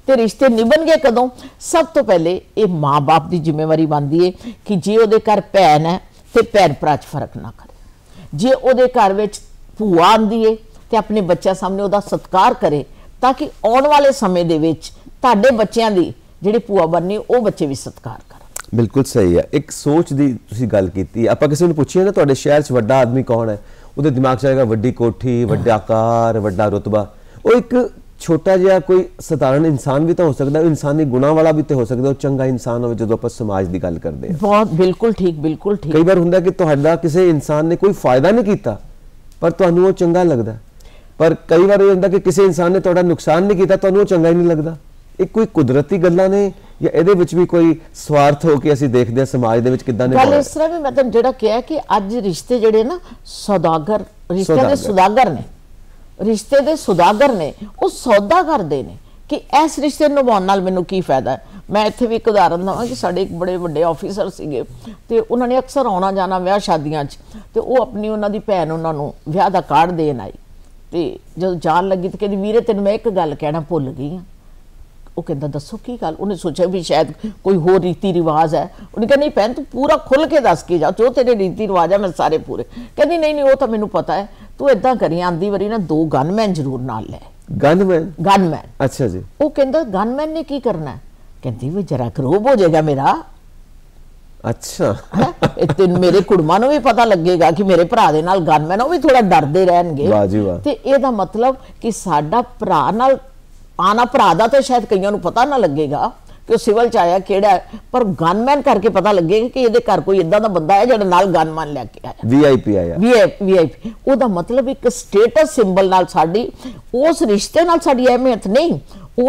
ਤੇ ਰਿਸ਼ਤੇ ਨਿਭਣਗੇ ਕਦੋਂ ਸਭ ਤੋਂ ਪਹਿਲੇ ਇਹ ਮਾਪੇ ਦੀ ਜ਼ਿੰਮੇਵਾਰੀ ਬਣਦੀ ਹੈ ਕਿ ਜੇ ਉਹਦੇ ਘਰ ਭੈਣ ਹੈ ਤੇ ਭੈਣ ਭਰਾ 'ਚ ਫਰਕ ਨਾ ਕਰੇ ਜੇ ਉਹਦੇ ਘਰ ਵਿੱਚ ਭੂਆ ਆਂਦੀ ਏ ਤੇ ਆਪਣੇ ਬੱਚਾ ਸਾਹਮਣੇ ਉਹਦਾ ਸਤਿਕਾਰ ਕਰੇ ਤਾਂ ਕਿ ਆਉਣ ਵਾਲੇ ਸਮੇਂ ਦੇ ਵਿੱਚ ਤੁਹਾਡੇ ਬੱਚਿਆਂ ਦੀ ਜਿਹੜੀ ਭੂਆ ਬਣਨੀ ਉਹ ਬੱਚੇ ਵੀ ਸਤਿਕਾਰ ਕਰਨ ਬਿਲਕੁਲ ਸਹੀ ਹੈ ਇੱਕ ਸੋਚ ਦੀ ਤੁਸੀਂ ਗੱਲ ਕੀਤੀ ਆਪਾਂ ਕਿਸੇ ਨੂੰ ਪੁੱਛੀਏ ਨਾ ਤੁਹਾਡੇ ਸ਼ਹਿਰ 'ਚ ਵੱਡਾ ਆਦਮੀ ਕੌਣ ਹੈ ਉਹਦੇ ਦਿਮਾਗ 'ਚ ਆਏਗਾ ਵੱਡੀ ਕੋਠੀ ਵੱਡਾ ਕਾਰ ਵੱਡਾ ਰਤਬਾ ਉਹ ਇੱਕ ਛੋਟਾ ਜਿਹਾ ਕੋਈ ਸਧਾਰਨ ਇਨਸਾਨ ਵੀ ਤਾਂ ਹੋ ਸਕਦਾ ਉਹ ਇਨਸਾਨੀ ਗੁਣਾ ਵਾਲਾ ਵੀ ਤੇ ਹੋ ਸਕਦਾ ਉਹ ਚੰਗਾ ਇਨਸਾਨ ਹੋਵੇ ਜਦੋਂ ਆਪਾਂ ਸਮਾਜ ਦੀ ਗੱਲ ਕਰਦੇ ਹਾਂ ਬਹੁਤ ਬਿਲਕੁਲ ਠੀਕ ਬਿਲਕੁਲ ਠੀਕ ਕਈ ਵਾਰ ਹੁੰਦਾ ਕਿ ਤੁਹਾਡਾ ਕਿਸੇ ਇਨਸਾਨ ਨੇ ਕੋਈ ਫਾਇਦਾ ਨਹੀਂ ਕੀਤਾ ਪਰ ਤੁਹਾਨੂੰ ਉਹ ਚੰਗਾ ਲੱਗਦਾ ਪਰ ਕਈ ਵਾਰ ਇਹ ਹੁੰਦਾ ਕਿ ਕਿਸੇ ਇਨਸਾਨ ਨੇ ਤੁਹਾਡਾ ਨੁਕਸਾਨ ਨਹੀਂ ਕੀਤਾ ਤੁਹਾਨੂੰ ਉਹ ਚੰਗਾ ਹੀ ਨਹੀਂ ਲੱਗਦਾ ਇਹ ਕੋਈ ਕੁਦਰਤੀ ਗੱਲਾਂ ਨੇ ਜਾਂ ਇਹਦੇ ਵਿੱਚ ਵੀ ਕੋਈ ਸਵਾਰਥ ਹੋ ਕੇ ਅਸੀਂ ਦੇਖਦੇ ਹਾਂ ਸਮਾਜ ਦੇ ਵਿੱਚ ਕਿੱਦਾਂ ਨੇ ਗੱਲ ਇਸ ਤਰ੍ਹਾਂ ਵੀ ਮੈਂ ਤਾਂ ਜਿਹੜਾ ਕਿਹਾ ਕਿ ਅੱਜ ਰਿਸ਼ਤੇ ਜਿਹੜੇ ਨਾ ਸੌਦਾਗਰ ਰਿਸ਼ਤੇ ਦੇ ਸੌਦਾਗਰ ਨੇ ਰਿਸ਼ਤੇ ਦੇ ਸੌਦਾਗਰ ਨੇ ਉਹ ਸੌਦਾ ਕਰਦੇ ਨੇ ਕਿ ਇਸ ਰਿਸ਼ਤੇ ਨੂੰ ਨਿਭਾਉਣ ਨਾਲ ਮੈਨੂੰ ਕੀ ਫਾਇਦਾ ਮੈਂ ਇੱਥੇ ਵੀ ਇੱਕ ਉਦਾਹਰਨ ਦਵਾਂ ਕਿ ਸਾਡੇ ਇੱਕ ਬੜੇ ਵੱਡੇ ਆਫੀਸਰ ਸੀਗੇ ਤੇ ਉਹਨਾਂ ਨੇ ਅਕਸਰ ਆਉਣਾ ਜਾਣਾ ਵਿਆਹ ਸ਼ਾਦੀਆਂ 'ਚ ਤੇ ਉਹ ਆਪਣੀ ਉਹਨਾਂ ਦੀ ਭੈਣ ਉਹਨਾਂ ਨੂੰ ਵਿਆਹ ਦਾ ਕਾਰਡ ਦੇਣ ਆਈ ਤੇ ਜਦੋਂ ਜਾਣ ਲੱਗੀ ਤੇ ਕਹਿੰਦੀ ਵੀਰੇ ਤੈਨੂੰ ਮੈਂ ਇੱਕ ਗੱਲ ਕਹਿਣਾ ਭੁੱਲ ਗਈ ਆ ਉਹ ਕਹਿੰਦਾ ਦੱਸੋ ਕੀ ਗੱਲ ਉਹਨੇ ਸੋਚਿਆ ਵੀ ਸ਼ਾਇਦ ਕੋਈ ਹੋਰ ਰੀਤੀ ਰਿਵਾਜ ਹੈ ਉਹਨੇ ਕਹਿੰਦਾ ਨਹੀਂ ਭੈਣ ਤੂੰ ਪੂਰਾ ਖੁੱਲ ਕੇ ਦੱਸ ਕੇ ਜਾ ਜੋ ਤੇਰੇ ਰੀਤੀ ਰਿਵਾਜ ਆ ਮੈਂ ਸਾਰੇ ਪੂਰੇ ਕਹਿੰਦੀ ਨਹੀਂ ਨਹੀਂ ਉਹ ਤਾਂ ਮੈਨੂੰ ਪਤਾ ਹੈ ਤੂੰ ਇਦਾਂ ਕਰੀ ਆਂਦੀ ਵਾਰੀ ਨਾ ਦੋ ਗਨਮੈਨ ਜ਼ਰੂਰ ਨਾਲ ਲੈ ਗਨਮੈਨ ਗਨਮੈਨ ਅੱਛਾ ਜੀ ਉਹ ਕਹਿੰਦਾ ਗਨਮੈਨ ਨੇ ਕੀ ਕਰਨਾ ਕਹਿੰਦੀ ਵੀ ਜਰਾ ਕਰੋਬ ਹੋ ਜਾਏਗਾ ਮੇਰਾ ਅੱਛਾ ਤੇ ਮੇਰੇ ਕੁੜਮਾਂ ਨੂੰ ਵੀ ਪਤਾ ਲੱਗੇਗਾ ਕਿ ਮੇਰੇ ਭਰਾ ਦੇ ਨਾਲ ਗਨਮੈਨ ਉਹ ਵੀ ਥੋੜਾ ਡਰਦੇ ਰਹਿਣਗੇ ਤੇ ਇਹਦਾ ਮਤਲਬ ਕਿ ਸਾਡਾ ਭਰਾ ਨਾਲ ਆਣਾ ਭਰਾ ਦਾ ਤਾਂ ਸ਼ਾਇਦ ਕਈਆਂ ਨੂੰ ਪਤਾ ਨਾ ਲੱਗੇਗਾ ਕਿ ਉਹ ਸਿਵਲ ਚ ਆਇਆ ਕਿਹੜਾ ਪਰ ਗਨਮੈਨ ਕਰਕੇ ਪਤਾ ਲੱਗੇਗਾ ਕਿ ਇਹਦੇ ਘਰ ਕੋਈ ਇਦਾਂ ਦਾ ਬੰਦਾ ਹੈ ਜਿਹੜਾ ਨਾਲ ਗਨਮੈਨ ਲੈ ਕੇ ਆਇਆ ਵੀਆਈਪੀ ਆਇਆ ਵੀਆਈਪੀ ਉਹਦਾ ਮਤਲਬ ਇੱਕ ਸਟੇਟਸ ਸਿੰਬਲ ਨਾਲ ਸਾਡੀ ਉਸ ਰਿਸ਼ਤੇ ਨਾਲ ਸਾਡੀ ਅਹਿਮੀਅਤ ਨਹੀਂ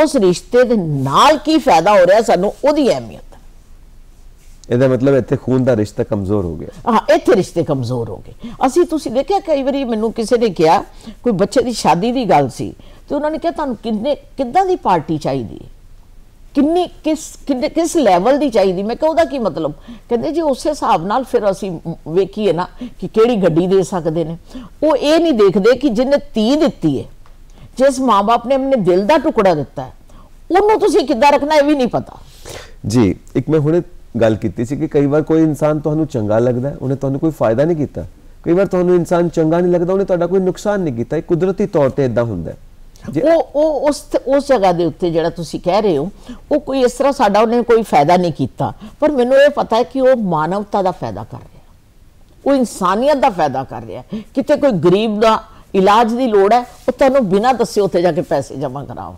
ਉਸ ਰਿਸ਼ਤੇ ਦੇ ਨਾਲ ਕੀ ਫਾਇਦਾ ਹੋ ਰਿਹਾ ਸਾਨੂੰ ਉਹਦੀ ਅਹਿਮੀਅਤ ਇਹਦਾ ਮਤਲਬ ਇੱਥੇ ਖੂਨ ਦਾ ਰਿਸ਼ਤਾ ਕਮਜ਼ੋਰ ਹੋ ਗਿਆ ਹਾਂ ਇੱਥੇ ਰਿਸ਼ਤੇ ਕਮਜ਼ੋਰ ਹੋ ਗਏ ਅਸੀਂ ਤੁਸੀਂ ਦੇਖਿਆ ਕਈ ਵਾਰੀ ਮੈਨੂੰ ਕਿਸੇ ਨੇ ਕਿਹਾ ਕੋਈ ਬੱਚੇ ਦੀ ਸ਼ਾਦੀ ਦੀ ਗੱਲ ਸੀ ਤੇ ਉਹਨਾਂ ਨੇ ਕਿਹਾ ਤੁਹਾਨੂੰ ਕਿੰਨੇ ਕਿੱਦਾਂ ਦੀ ਪਾਰਟੀ ਚਾਹੀਦੀ ਹੈ ਕਿੰਨੀ ਕਿਸ ਕਿੰਨੇ ਕਿਸ ਲੈਵਲ ਦੀ ਚਾਹੀਦੀ ਮੈਂ ਕਿਹਾ ਉਹਦਾ ਕੀ ਮਤਲਬ ਕਹਿੰਦੇ ਜੀ ਉਸੇ ਹਿਸਾਬ ਨਾਲ ਫਿਰ ਅਸੀਂ ਵੇਖੀਏ ਨਾ ਕਿ ਕਿਹੜੀ ਗੱਡੀ ਦੇ ਸਕਦੇ ਨੇ ਉਹ ਇਹ ਨਹੀਂ ਦੇਖਦੇ ਕਿ ਜਿੰਨੇ 30 ਦਿੱਤੀ ਹੈ ਜਿਸ ਮਾਪੇ ਨੇ ਆਪਣੇ ਦਿਲ ਦਾ ਟੁਕੜਾ ਦਿੱਤਾ ਹੈ ਉਹਨੂੰ ਤੁਸੀਂ ਕਿੱਦਾਂ ਰੱਖਣਾ ਇਹ ਵੀ ਨਹੀਂ ਪਤਾ ਜੀ ਇੱਕ ਮੈਂ ਹੁਣੇ ਗੱਲ ਕੀਤੀ ਸੀ ਕਿ ਕਈ ਵਾਰ ਕੋਈ ਇਨਸਾਨ ਤੁਹਾਨੂੰ ਚੰਗਾ ਲੱਗਦਾ ਉਹਨੇ ਤੁਹਾਨੂੰ ਕੋਈ ਫਾਇਦਾ ਨਹੀਂ ਕੀਤਾ ਕਈ ਵਾਰ ਤੁਹਾਨੂੰ ਇਨਸਾਨ ਚੰਗਾ ਨਹੀਂ ਲੱਗਦਾ ਉਹਨੇ ਤੁਹਾਡਾ ਕੋਈ ਨੁਕਸਾਨ ਨਹੀਂ ਕੀਤਾ ਇਹ ਕੁਦਰਤੀ ਤੌਰ ਤੇ ਇਦਾਂ ਹੁੰਦਾ ਹੈ ਉਹ ਉਹ ਉਸ ਉਸ ਜਗ੍ਹਾ ਦੇ ਉੱਤੇ ਜਿਹੜਾ ਤੁਸੀਂ ਕਹਿ ਰਹੇ ਹੋ ਉਹ ਕੋਈ ਇਸ ਤਰ੍ਹਾਂ ਸਾਡਾ ਉਹਨੇ ਕੋਈ ਫਾਇਦਾ ਨਹੀਂ ਕੀਤਾ ਪਰ ਮੈਨੂੰ ਇਹ ਪਤਾ ਹੈ ਕਿ ਉਹ ਮਾਨਵਤਾ ਦਾ ਫਾਇਦਾ ਕਰ ਰਿਹਾ ਉਹ ਇਨਸਾਨੀਅਤ ਦਾ ਫਾਇਦਾ ਕਰ ਰਿਹਾ ਕਿਤੇ ਕੋਈ ਗਰੀਬ ਦਾ ਇਲਾਜ ਦੀ ਲੋੜ ਹੈ ਉਹ ਤੁਹਾਨੂੰ ਬਿਨਾਂ ਦੱਸੇ ਉੱਥੇ ਜਾ ਕੇ ਪੈਸੇ ਜਮ੍ਹਾਂ ਕਰਾਓ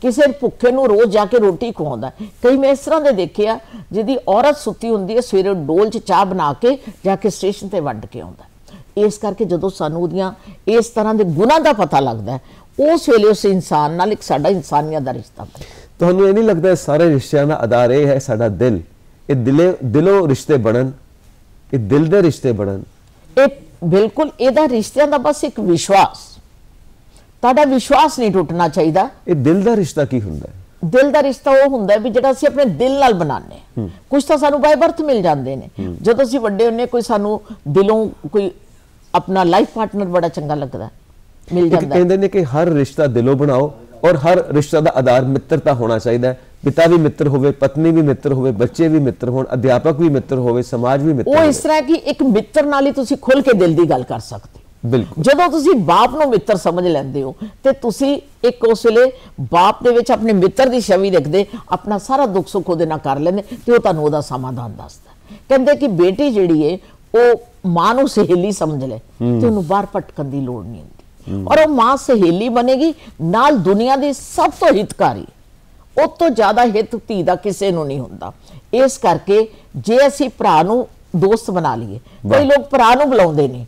ਕਿਸੇ ਭੁੱਖੇ ਨੂੰ ਰੋਜ਼ ਜਾ ਕੇ ਰੋਟੀ ਖਵਾਉਂਦਾ ਕਈ ਮੈਂ ਇਸ ਤਰ੍ਹਾਂ ਦੇ ਦੇਖਿਆ ਜਿਹਦੀ ਔਰਤ ਸੁੱਤੀ ਹੁੰਦੀ ਹੈ ਸਵੇਰੇ ਡੋਲ 'ਚ ਚਾਹ ਬਣਾ ਕੇ ਜਾ ਕੇ ਸਟੇਸ਼ਨ ਤੇ ਵੱਢ ਕੇ ਆਉਂਦਾ ਇਸ ਕਰਕੇ ਜਦੋਂ ਸਾਨੂੰ ਉਹਦੀਆਂ ਇਸ ਤਰ੍ਹਾਂ ਦੇ ਗੁਨਾਹ ਦਾ ਪਤਾ ਲੱਗਦਾ ਉਸ ਵੇਲੇ ਉਸ ਇਨਸਾਨ ਨਾਲ ਇੱਕ ਸਾਡਾ ਇਨਸਾਨੀਅਤ ਦਾ ਰਿਸ਼ਤਾ ਤੁਹਾਨੂੰ ਇਹ ਨਹੀਂ ਲੱਗਦਾ ਸਾਰੇ ਰਿਸ਼ਤਿਆਂ ਦਾ ਆਧਾਰ ਇਹ ਹੈ ਸਾਡਾ ਦਿਲ ਇਹ ਦਿਲੇ ਦਿਲੋਂ ਰਿਸ਼ਤੇ ਬਣਨ ਇਹ ਦਿਲ ਦੇ ਰਿਸ਼ਤੇ ਬਣਨ ਇਹ ਬਿਲਕੁਲ ਇਹਦਾ ਰਿਸ਼ਤਿਆਂ ਦਾ ਬਸ ਇੱਕ ਵਿਸ਼ਵਾਸ ਤੁਹਾਡਾ ਵਿਸ਼ਵਾਸ ਨਹੀਂ ਟੁੱਟਣਾ ਚਾਹੀਦਾ ਇਹ ਦਿਲ ਦਾ ਰਿਸ਼ਤਾ ਕੀ ਹੁੰਦਾ ਹੈ ਦਿਲ ਦਾ ਰਿਸ਼ਤਾ ਉਹ ਹੁੰਦਾ ਵੀ ਜਿਹੜਾ ਅਸੀਂ ਆਪਣੇ ਦਿਲ ਨਾਲ ਬਣਾਉਂਦੇ ਕੁਝ ਤਾਂ ਸਾਨੂੰ ਬਾਈ ਬਰਥ ਮਿਲ ਜਾਂਦੇ ਨੇ ਜਦੋਂ ਅਸੀਂ ਵੱਡੇ ਹੁੰਨੇ ਕੋਈ ਸਾਨੂੰ ਦਿਲੋਂ ਕੋਈ ਆਪਣਾ ਲਾਈਫ ਪਾਰਟਨਰ ਬੜਾ ਚੰਗਾ ਲੱਗਦਾ ਮਿਲ ਜਾਂਦਾ ਕਹਿੰਦੇ ਨੇ ਕਿ ਹਰ ਰਿਸ਼ਤਾ ਦਿਲੋਂ ਬਣਾਓ ਔਰ ਹਰ ਰਿਸ਼ਤਾ ਦਾ ਆਧਾਰ ਮਿੱਤਰਤਾ ਹੋਣਾ ਚਾਹੀਦਾ ਹੈ ਪਿਤਾ ਵੀ ਮਿੱਤਰ ਹੋਵੇ ਪਤਨੀ ਵੀ ਮਿੱਤਰ ਹੋਵੇ ਬੱਚੇ ਵੀ ਮਿੱਤਰ ਹੋਣ ਅਧਿਆਪਕ ਵੀ ਮਿੱਤਰ ਹੋਵੇ ਸਮਾਜ ਵੀ ਮਿੱਤਰ ਉਹ ਇਸ ਤਰ੍ਹਾਂ ਕਿ ਇੱਕ ਮਿੱਤਰ ਨਾਲ ਹੀ ਤੁਸੀਂ ਖੁੱਲ ਕੇ ਦਿਲ ਦੀ ਗੱਲ ਕਰ ਸਕਦੇ ਬਿਲਕੁਲ ਜਦੋਂ ਤੁਸੀਂ ਬਾਪ ਨੂੰ ਮਿੱਤਰ ਸਮਝ ਲੈਂਦੇ ਹੋ ਤੇ ਤੁਸੀਂ ਇੱਕ ਉਸ ਵੇਲੇ ਬਾਪ ਦੇ ਵਿੱਚ ਆਪਣੇ ਮਿੱਤਰ ਦੀ ਛਵੀ ਰੱਖਦੇ ਆਪਣਾ ਸਾਰਾ ਦੁੱਖ ਸੁੱਖ ਉਹਦੇ ਨਾਲ ਕਰ ਲੈਂਦੇ ਤੇ ਉਹ ਤੁਹਾਨੂੰ ਉਹਦਾ ਸਮਾਧਾਨ ਦੱਸਦਾ ਕਹਿੰਦੇ ਕਿ ਬੇਟੀ ਜਿਹੜੀ ਏ ਉਹ ਮਾਂ ਨੂੰ ਸਹੇਲੀ ਸਮਝ ਲੈ ਤੇ ਉਹਨੂੰ ਬਾਹਰ ਭਟਕਣ ਦੀ ਲੋੜ ਨਹੀਂ ਹੁੰਦੀ ਔਰ ਉਹ ਮਾਂ ਸਹੇਲੀ ਬਣੇਗੀ ਨਾਲ ਦੁਨੀਆ ਦੀ ਸਭ ਤੋਂ ਹਿਤਕਾਰੀ ਉਹ ਤੋਂ ਜ਼ਿਆਦਾ ਹਿੱਤ ਧੀ ਦਾ ਕਿਸੇ ਨੂੰ ਨਹੀਂ ਹੁੰਦਾ ਇਸ ਕਰਕੇ ਜੇ ਅਸੀਂ ਭਰਾ ਨੂੰ ਦੋਸਤ ਬਣਾ ਲਈਏ ਕਈ ਲੋਕ ਭਰਾ ਨੂੰ ਬੁਲਾਉਂਦੇ ਨੇ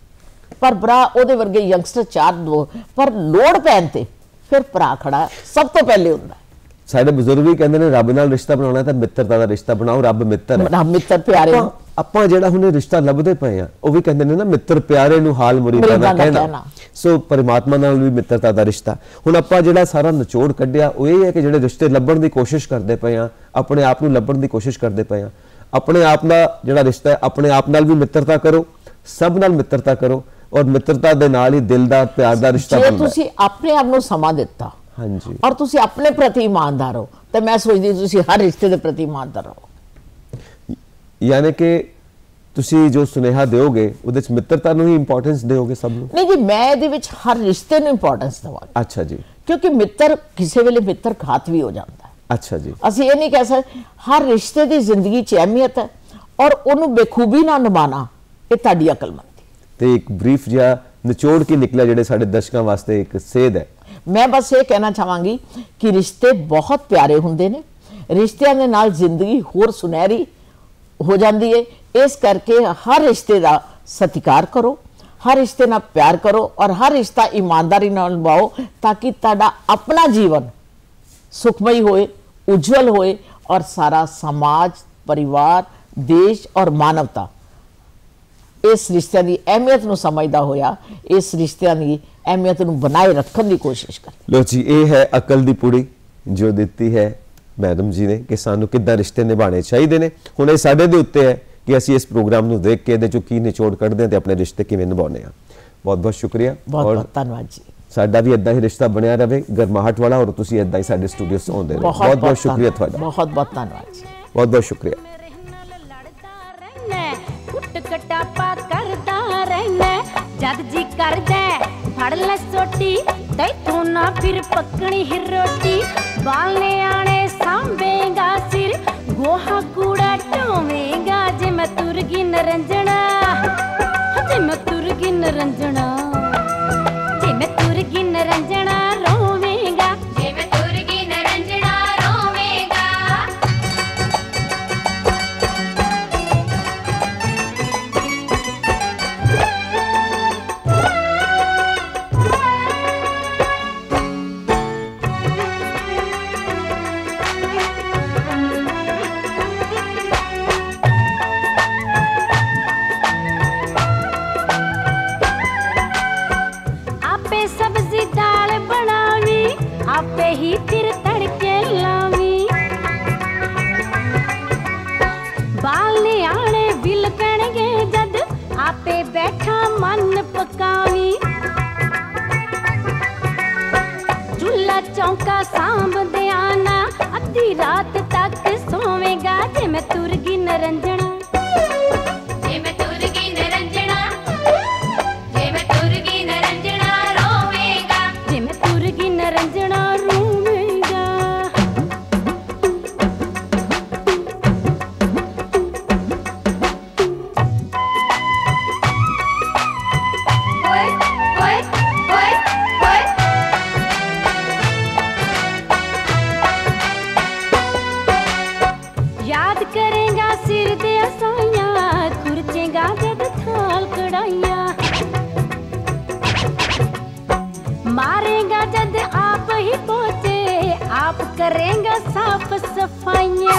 ਪਰ ਭਰਾ ਉਹਦੇ ਵਰਗੇ ਯੰਗਸਟਰ ਚਾਰ ਦੋ ਪਰ ਲੋੜ ਪੈਣ ਤੇ ਫਿਰ ਭਰਾ ਖੜਾ ਸਭ ਤੋਂ ਪਹਿਲੇ ਹੁੰਦਾ ਸਾਡੇ ਬਜ਼ੁਰਗ ਵੀ ਕਹਿੰਦੇ ਨੇ ਰੱਬ ਨਾਲ ਰਿਸ਼ਤਾ ਬਣਾਉਣਾ ਤਾਂ ਮਿੱਤਰਤਾ ਦਾ ਰਿਸ਼ਤਾ ਬਣਾਓ ਰੱਬ ਮਿੱਤਰ ਹੈ ਰੱਬ ਮਿੱਤਰ ਪਿਆਰੇ ਆਪਾਂ ਜਿਹੜਾ ਹੁਣ ਰਿਸ਼ਤਾ ਲੱਭਦੇ ਪਏ ਆ ਉਹ ਵੀ ਕਹਿੰਦੇ ਨੇ ਨਾ ਮਿੱਤਰ ਪਿਆਰੇ ਨੂੰ ਹਾਲ ਮੁਰੀਦਾ ਦਾ ਕਹਿਣਾ ਸੋ ਪਰਮਾਤਮਾ ਨਾਲ ਵੀ ਮਿੱਤਰਤਾ ਦਾ ਰਿਸ਼ਤਾ ਹੁਣ ਆਪਾਂ ਜਿਹੜਾ ਸਾਰਾ ਨਿਚੋੜ ਕੱਢਿਆ ਉਹ ਇਹ ਹੈ ਕਿ ਜਿਹੜੇ ਰਿਸ਼ਤੇ ਲੱਭਣ ਦੀ ਕੋਸ਼ਿਸ਼ ਕਰਦੇ ਪਏ ਆ ਆਪਣੇ ਆਪ ਨੂੰ ਲੱਭਣ ਦੀ ਕੋਸ਼ਿਸ਼ ਕਰਦੇ ਪਏ ਆ ਆਪਣੇ ਆਪ ਦਾ ਜਿਹੜਾ ਰਿਸ਼ਤਾ ਹੈ ਆਪਣੇ ਆਪ ਨਾਲ ਵੀ ਮਿੱਤਰਤਾ ਕਰੋ ਸਭ ਨਾਲ ਮਿੱਤਰਤਾ ਕਰੋ ਔਰ ਮਿੱਤਰਤਾ ਦੇ ਨਾਲ ਹੀ ਦਿਲ ਦਾ ਪਿਆਰ ਦਾ ਰਿਸ਼ਤਾ ਬਣਦਾ ਹੈ ਜੇ ਤੁਸੀਂ ਆਪਣੇ ਆਪ ਨੂੰ ਸਮਾਂ ਦਿੱਤਾ ਹਾਂਜੀ ਔਰ ਤੁਸੀਂ ਆਪਣੇ ਪ੍ਰਤੀ ਇਮਾਨਦਾਰ ਹੋ ਤੇ ਮੈਂ ਸੋਚਦੀ ਤੁਸੀਂ ਹਰ ਰਿਸ਼ਤੇ ਦੇ ਪ੍ਰਤੀ ਇਮਾਨਦਾਰ ਹੋ ਯਾਨੀ ਕਿ ਤੁਸੀਂ ਜੋ ਸੁਨੇਹਾ ਦਿਓਗੇ ਉਹਦੇ ਵਿੱਚ ਮਿੱਤਰਤਾ ਨੂੰ ਹੀ ਇੰਪੋਰਟੈਂਸ ਦਿਓਗੇ ਸਭ ਨੂੰ ਨਹੀਂ ਜੀ ਮੈਂ ਇਹਦੇ ਵਿੱਚ ਹਰ ਰਿਸ਼ਤੇ ਨੂੰ ਇੰਪੋਰਟੈਂਸ ਦਵਾਂਗਾ ਅੱਛਾ ਜੀ ਕਿਉਂਕਿ ਮਿੱਤਰ ਕਿਸੇ ਵੇਲੇ ਮਿੱਤਰ ਖਾਤ ਵੀ ਹੋ ਜਾਂਦਾ ਹੈ ਅੱਛਾ ਜੀ ਅਸੀਂ ਇਹ ਨਹੀਂ ਕਹਿ ਸਕਦੇ ਹਰ ਰਿਸ਼ਤੇ ਦੀ ਜ਼ਿੰਦਗੀ 'ਚ ਅਹਿਮੀਅਤ ਹੈ ਔਰ ਉਹਨੂੰ ਬੇਖੂਬੀ ਨਾਲ ਨਿਭਾਣਾ ਇਹ ਤੁਹਾਡੀ ਅਕਲਮੰਦੀ ਤੇ ਇੱਕ ਬਰੀਫ ਜਿਹਾ ਨਿਚੋੜ ਕੇ ਨਿਕਲਿਆ ਜਿਹੜੇ ਸਾਡੇ ਦਰਸ਼ਕਾਂ ਵਾਸਤੇ ਇੱਕ ਸੇਧ ਹੈ ਮੈਂ ਬਸ ਇਹ ਕਹਿਣਾ ਚਾਹਾਂਗੀ ਕਿ ਰਿਸ਼ਤੇ ਬਹੁਤ ਪਿਆਰੇ ਹੁੰਦੇ ਨੇ ਰਿਸ਼ਤਿਆਂ ਦੇ ਨਾਲ ਜ਼ਿੰਦਗੀ ਹੋਰ ਸੁਨਹਿਰੀ ਹੋ ਜਾਂਦੀ ਹੈ ਇਸ ਕਰਕੇ ਹਰ ਰਿਸ਼ਤੇ ਦਾ ਸਤਿਕਾਰ ਕਰੋ ਹਰ ਰਿਸ਼ਤੇ ਨਾਲ ਪਿਆਰ ਕਰੋ ਔਰ ਹਰ ਰਿਸ਼ਤਾ ਇਮਾਨਦਾਰੀ ਨਾਲ ਨਿਭਾਓ ਤਾਂ ਕਿ ਤੁਹਾਡਾ ਆਪਣਾ ਜੀਵਨ ਸੁਖਮਈ ਹੋਏ ਉਜਵਲ ਹੋਏ ਔਰ ਸਾਰਾ ਸਮਾਜ ਪਰਿਵਾਰ ਦੇਸ਼ ਔਰ ਮਾਨਵਤਾ ਇਸ ਰਿਸ਼ਤੇ ਦੀ ਅਹਿਮੀਅਤ ਨੂੰ ਸਮਝਦਾ ਹੋਇਆ ਇਸ ਰਿਸ਼ਤਿਆਂ ਦੀ ਅਹਿਮੀਅਤ ਨੂੰ ਬਣਾਈ ਰੱਖਣ ਦੀ ਕੋਸ਼ਿਸ਼ ਕਰ ਲੋ ਜੀ ਇਹ ਹੈ ਅਕਲ ਦੀ ਪੁੜੀ ਜੋ ਦਿੱਤੀ ਹੈ ਮੈਡਮ ਜੀ ਨੇ ਕਿ ਸਾਨੂੰ ਕਿੱਦਾਂ ਰਿਸ਼ਤੇ ਨਿਭਾਣੇ ਚਾਹੀਦੇ ਨੇ ਹੁਣ ਇਹ ਸਾਡੇ ਦੇ ਉੱਤੇ ਹੈ ਕਿ ਅਸੀਂ ਇਸ ਪ੍ਰੋਗਰਾਮ ਨੂੰ ਦੇਖ ਕੇ ਇਹਦੇ ਚੋਂ ਕੀ ਨਿਚੋੜ ਕੱਢਦੇ ਤੇ ਆਪਣੇ ਰਿਸ਼ਤੇ ਕਿਵੇਂ ਨਿਭਾਉਣੇ ਆ ਬਹੁਤ ਬਹੁਤ ਸ਼ੁਕਰੀਆ ਬਹੁਤ ਧੰਨਵਾਦ ਜੀ ਸਾਡਾ ਵੀ ਇਦਾਂ ਹੀ ਰਿਸ਼ਤਾ ਬਣਿਆ ਰਹੇ ਗਰਮਾਹਟ ਵਾਲਾ ਔਰ ਤੁਸੀਂ ਇਦਾਂ ਹੀ ਸਾਡੇ ਸਟੂਡੀਓਸ ਤੋਂ ਆਉਂਦੇ ਰਹੋ ਬਹੁਤ ਬਹੁਤ ਸ਼ੁਕਰੀਆ ਤੁਹਾਡਾ ਬਹੁਤ ਬਹੁਤ ਧੰਨਵਾਦ ਜੀ ਬਹੁਤ ਬਹੁਤ ਸ਼ੁਕਰੀਆ ਕਰਦਾ ਜਦ ਜੀ ਕਰਦਾ ਫੜ ਲੈ ਸੋਟੀ ਤੈਥੋਂ ਨਾ ਫਿਰ ਪੱਕਣੀ ਹੀ ਰੋਟੀ ਬਾਲਨੇ ਆਣੇ ਸਾਂਭੇਗਾ ਸਿਰ ਗੋਹਾ ਕੂੜਾ ਟੋਵੇਂਗਾ ਜੇ ਮੈਂ ਤੁਰ ਗਈ ਨਰੰਜਣਾ ਜੇ ਮੈਂ ਤੁਰ ਗਈ ਨਰੰਜਣਾ ਜੇ ਮੈਂ ਤੁਰ ਗਈ ਨਰੰਜਣਾ apa sefanya